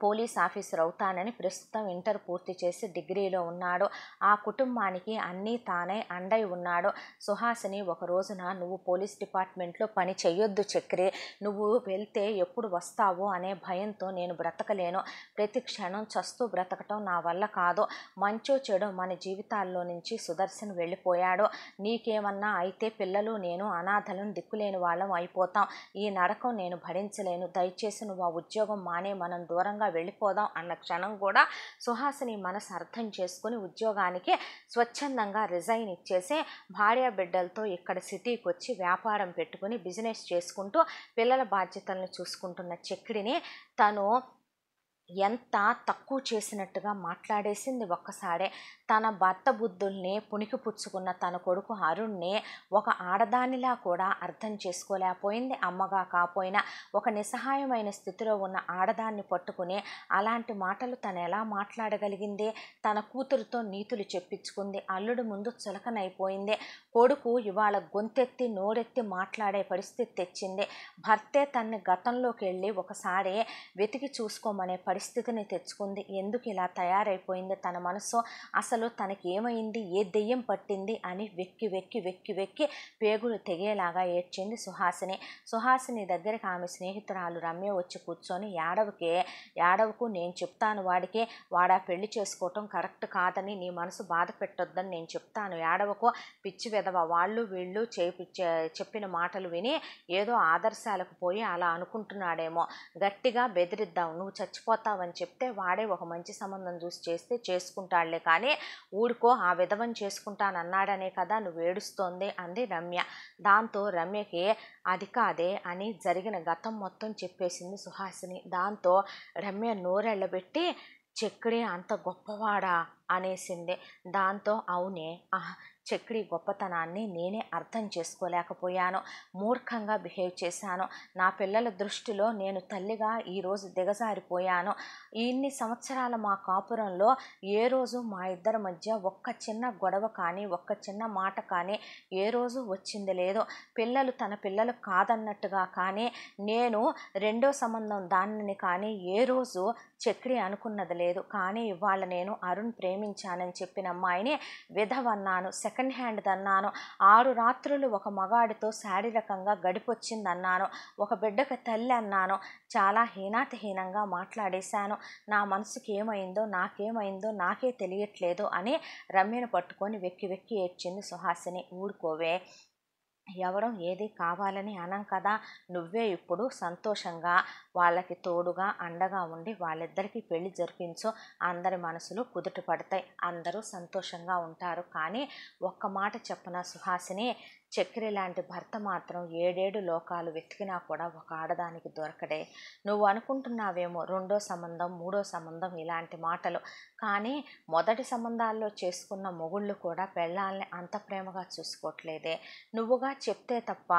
పోలీస్ ఆఫీసర్ అవుతానని ప్రస్తుతం ఇంటర్ పూర్తి చేసి డిగ్రీలో ఉన్నాడు ఆ కుటుంబానికి అన్నీ తానే అండై ఉన్నాడు సుహాసిని ఒక రోజున నువ్వు పోలీస్ డిపార్ట్మెంట్లో పని చెయ్యొద్దు చక్రి నువ్వు వెళ్తే ఎప్పుడు వస్తావో అనే భయంతో నేను బ్రతకలేను ప్రతి క్షణం చస్తూ బ్రతకటం నా వల్ల కాదు మంచో చెడు మన జీవితాల్లో నుంచి సుదర్శన్ వెళ్ళిపోయాడు నీకేమన్నా అయితే పిల్లలు నేను అనాథలను దిక్కులేని వాళ్ళం అయిపోతాం ఈ నరకం నేను భరించలేను దయచేసి నువ్వు ఆ ఉద్యోగం మానే మనం దూరం ఆనందంగా వెళ్ళిపోదాం అన్న క్షణం కూడా సుహాసిని మనసు అర్థం చేసుకుని ఉద్యోగానికి స్వచ్ఛందంగా రిజైన్ ఇచ్చేసి భార్య బిడ్డలతో ఇక్కడ సిటీకి వచ్చి వ్యాపారం పెట్టుకుని బిజినెస్ చేసుకుంటూ పిల్లల బాధ్యతలను చూసుకుంటున్న చెక్కిడిని తను ఎంత తక్కువ చేసినట్టుగా మాట్లాడేసింది ఒక్కసారే తన భర్త బుద్ధుల్ని పుణికిపుచ్చుకున్న తన కొడుకు అరుణ్ణి ఒక ఆడదానిలా కూడా అర్థం చేసుకోలేకపోయింది అమ్మగా కాపోయినా ఒక నిస్సహాయమైన స్థితిలో ఉన్న ఆడదాన్ని పట్టుకుని అలాంటి మాటలు తను ఎలా మాట్లాడగలిగింది తన కూతురుతో నీతులు చెప్పించుకుంది అల్లుడు ముందు చులకనైపోయింది కొడుకు ఇవాళ గొంతెత్తి నోరెత్తి మాట్లాడే పరిస్థితి తెచ్చింది భర్తే తన్ని గతంలోకి వెళ్ళి ఒకసారి వెతికి చూసుకోమనే పరిస్థితిని తెచ్చుకుంది ఎందుకు ఇలా తయారైపోయింది తన మనసు అసలు అసలు తనకేమైంది ఏ దెయ్యం పట్టింది అని వెక్కి వెక్కి వెక్కి వెక్కి పేగులు తెగేలాగా ఏడ్చింది సుహాసిని సుహాసిని దగ్గరికి ఆమె స్నేహితురాలు రమ్య వచ్చి కూర్చొని యాడవకే యాడవకు నేను చెప్తాను వాడికి వాడా పెళ్లి చేసుకోవటం కరెక్ట్ కాదని నీ మనసు బాధ పెట్టొద్దని నేను చెప్తాను యాడవకు పిచ్చి విధవ వాళ్ళు వీళ్ళు చెప్పిన మాటలు విని ఏదో ఆదర్శాలకు పోయి అలా అనుకుంటున్నాడేమో గట్టిగా బెదిరిద్దాం నువ్వు చచ్చిపోతావని చెప్తే వాడే ఒక మంచి సంబంధం చూసి చేస్తే చేసుకుంటాడులే కానీ ఊడుకో ఆ విధవం చేసుకుంటానన్నాడనే కదా నువ్వు ఏడుస్తోంది అంది రమ్య దాంతో రమ్యకి అది కాదే అని జరిగిన గతం మొత్తం చెప్పేసింది సుహాసిని దాంతో రమ్య నోరెళ్ళబెట్టి చెక్కడి అంత గొప్పవాడా అనేసింది దాంతో అవునే చెక్కడి గొప్పతనాన్ని నేనే అర్థం చేసుకోలేకపోయాను మూర్ఖంగా బిహేవ్ చేశాను నా పిల్లల దృష్టిలో నేను తల్లిగా ఈరోజు దిగజారిపోయాను ఇన్ని సంవత్సరాల మా కాపురంలో ఏ రోజు మా ఇద్దరి మధ్య ఒక్క చిన్న గొడవ కానీ ఒక్క చిన్న మాట కానీ ఏ రోజు వచ్చింది లేదు పిల్లలు తన పిల్లలు కాదన్నట్టుగా కానీ నేను రెండో సంబంధం దానిని కానీ ఏ రోజు చక్రి అనుకున్నది లేదు కానీ ఇవాళ నేను అరుణ్ ప్రేమించానని చెప్పిన అమ్మాయిని విధవన్నాను సెకండ్ హ్యాండ్ అన్నాను ఆరు రాత్రులు ఒక మగాడితో శారీరకంగా గడిపొచ్చిందన్నాను ఒక బిడ్డకు తల్లి అన్నాను చాలా హీనాతిహీనంగా మాట్లాడేశాను నా మనసుకి ఏమైందో నాకేమైందో నాకే తెలియట్లేదు అని రమ్యను పట్టుకొని వెక్కి వెక్కి ఏడ్చింది సుహాసిని ఊడుకోవే ఎవడం ఏది కావాలని అనం కదా నువ్వే ఇప్పుడు సంతోషంగా వాళ్ళకి తోడుగా అండగా ఉండి వాళ్ళిద్దరికీ పెళ్లి జరిపించు అందరి మనసులు కుదుట పడతాయి అందరూ సంతోషంగా ఉంటారు కానీ ఒక్క మాట చెప్పన సుహాసిని చక్కెర లాంటి భర్త మాత్రం ఏడేడు లోకాలు వెతికినా కూడా ఒక ఆడదానికి దొరకడే నువ్వు అనుకుంటున్నావేమో రెండో సంబంధం మూడో సంబంధం ఇలాంటి మాటలు కానీ మొదటి సంబంధాల్లో చేసుకున్న మొగుళ్ళు కూడా పెళ్ళాలని అంత ప్రేమగా చూసుకోవట్లేదే నువ్వుగా చెప్తే తప్ప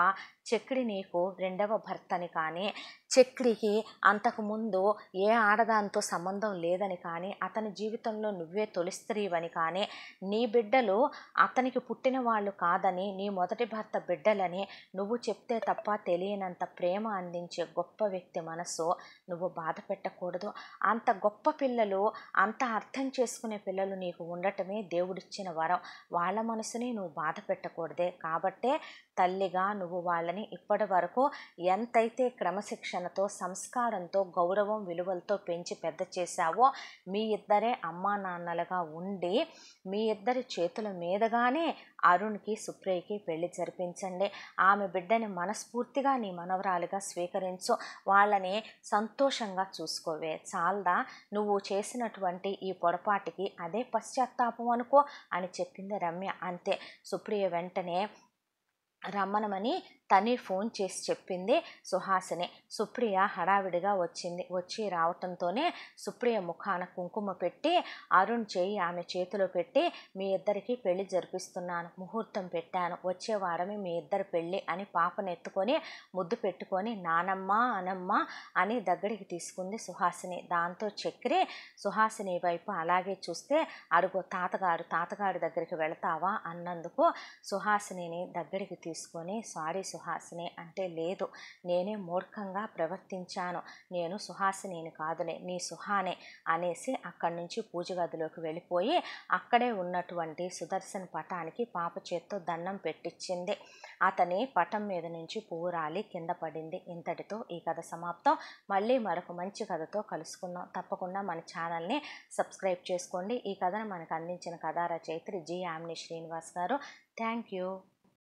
చెక్కిడి నీకు రెండవ భర్తని కానీ చెక్కిడికి అంతకుముందు ఏ ఆడదాంతో సంబంధం లేదని కానీ అతని జీవితంలో నువ్వే తొలి స్త్రీవని కానీ నీ బిడ్డలు అతనికి పుట్టిన వాళ్ళు కాదని నీ మొదటి భర్త బిడ్డలని నువ్వు చెప్తే తప్ప తెలియనంత ప్రేమ అందించే గొప్ప వ్యక్తి మనసు నువ్వు బాధ పెట్టకూడదు అంత గొప్ప పిల్లలు అంత అర్థం చేసుకునే పిల్లలు నీకు ఉండటమే దేవుడిచ్చిన వరం వాళ్ళ మనసుని నువ్వు బాధ పెట్టకూడదే కాబట్టే తల్లిగా నువ్వు వాళ్ళని ఇప్పటి వరకు ఎంతైతే క్రమశిక్షణతో సంస్కారంతో గౌరవం విలువలతో పెంచి పెద్ద చేశావో మీ ఇద్దరే అమ్మా నాన్నలుగా ఉండి మీ ఇద్దరి చేతుల మీదగానే అరుణ్కి సుప్రియకి పెళ్లి జరిపించండి ఆమె బిడ్డని మనస్ఫూర్తిగా నీ మనవరాలుగా స్వీకరించు వాళ్ళని సంతోషంగా చూసుకోవే చాలదా నువ్వు చేసినటువంటి ఈ పొరపాటుకి అదే పశ్చాత్తాపం అనుకో అని చెప్పింది రమ్య అంతే సుప్రియ వెంటనే రమ్మనమని తని ఫోన్ చేసి చెప్పింది సుహాసనే సుప్రియ హడావిడిగా వచ్చింది వచ్చి రావటంతోనే సుప్రియ ముఖాన కుంకుమ పెట్టి అరుణ్ చేయి ఆమె చేతిలో పెట్టి మీ ఇద్దరికి పెళ్లి జరిపిస్తున్నాను ముహూర్తం పెట్టాను వచ్చే వారమే మీ ఇద్దరు పెళ్ళి అని పాపను ఎత్తుకొని ముద్దు పెట్టుకొని నానమ్మ అనమ్మ అని దగ్గరికి తీసుకుంది సుహాసిని దాంతో చక్రి సుహాసిని వైపు అలాగే చూస్తే అరుగు తాతగారు తాతగారి దగ్గరికి వెళతావా అన్నందుకు సుహాసినిని దగ్గరికి తీసుకొని సారీ సుహాసిని అంటే లేదు నేనే మూర్ఖంగా ప్రవర్తించాను నేను సుహాసినిని కాదులే నీ సుహానే అనేసి అక్కడి నుంచి పూజ గదిలోకి వెళ్ళిపోయి అక్కడే ఉన్నటువంటి సుదర్శన్ పటానికి పాప చేత్తో దండం పెట్టించింది అతని పటం మీద నుంచి పువ్వు రాలి కింద పడింది ఇంతటితో ఈ కథ సమాప్తం మళ్ళీ మరొక మంచి కథతో కలుసుకుందాం తప్పకుండా మన ఛానల్ని సబ్స్క్రైబ్ చేసుకోండి ఈ కథను మనకు అందించిన కథా రచయిత్రి జి ఆమ్ని శ్రీనివాస్ గారు థ్యాంక్ యూ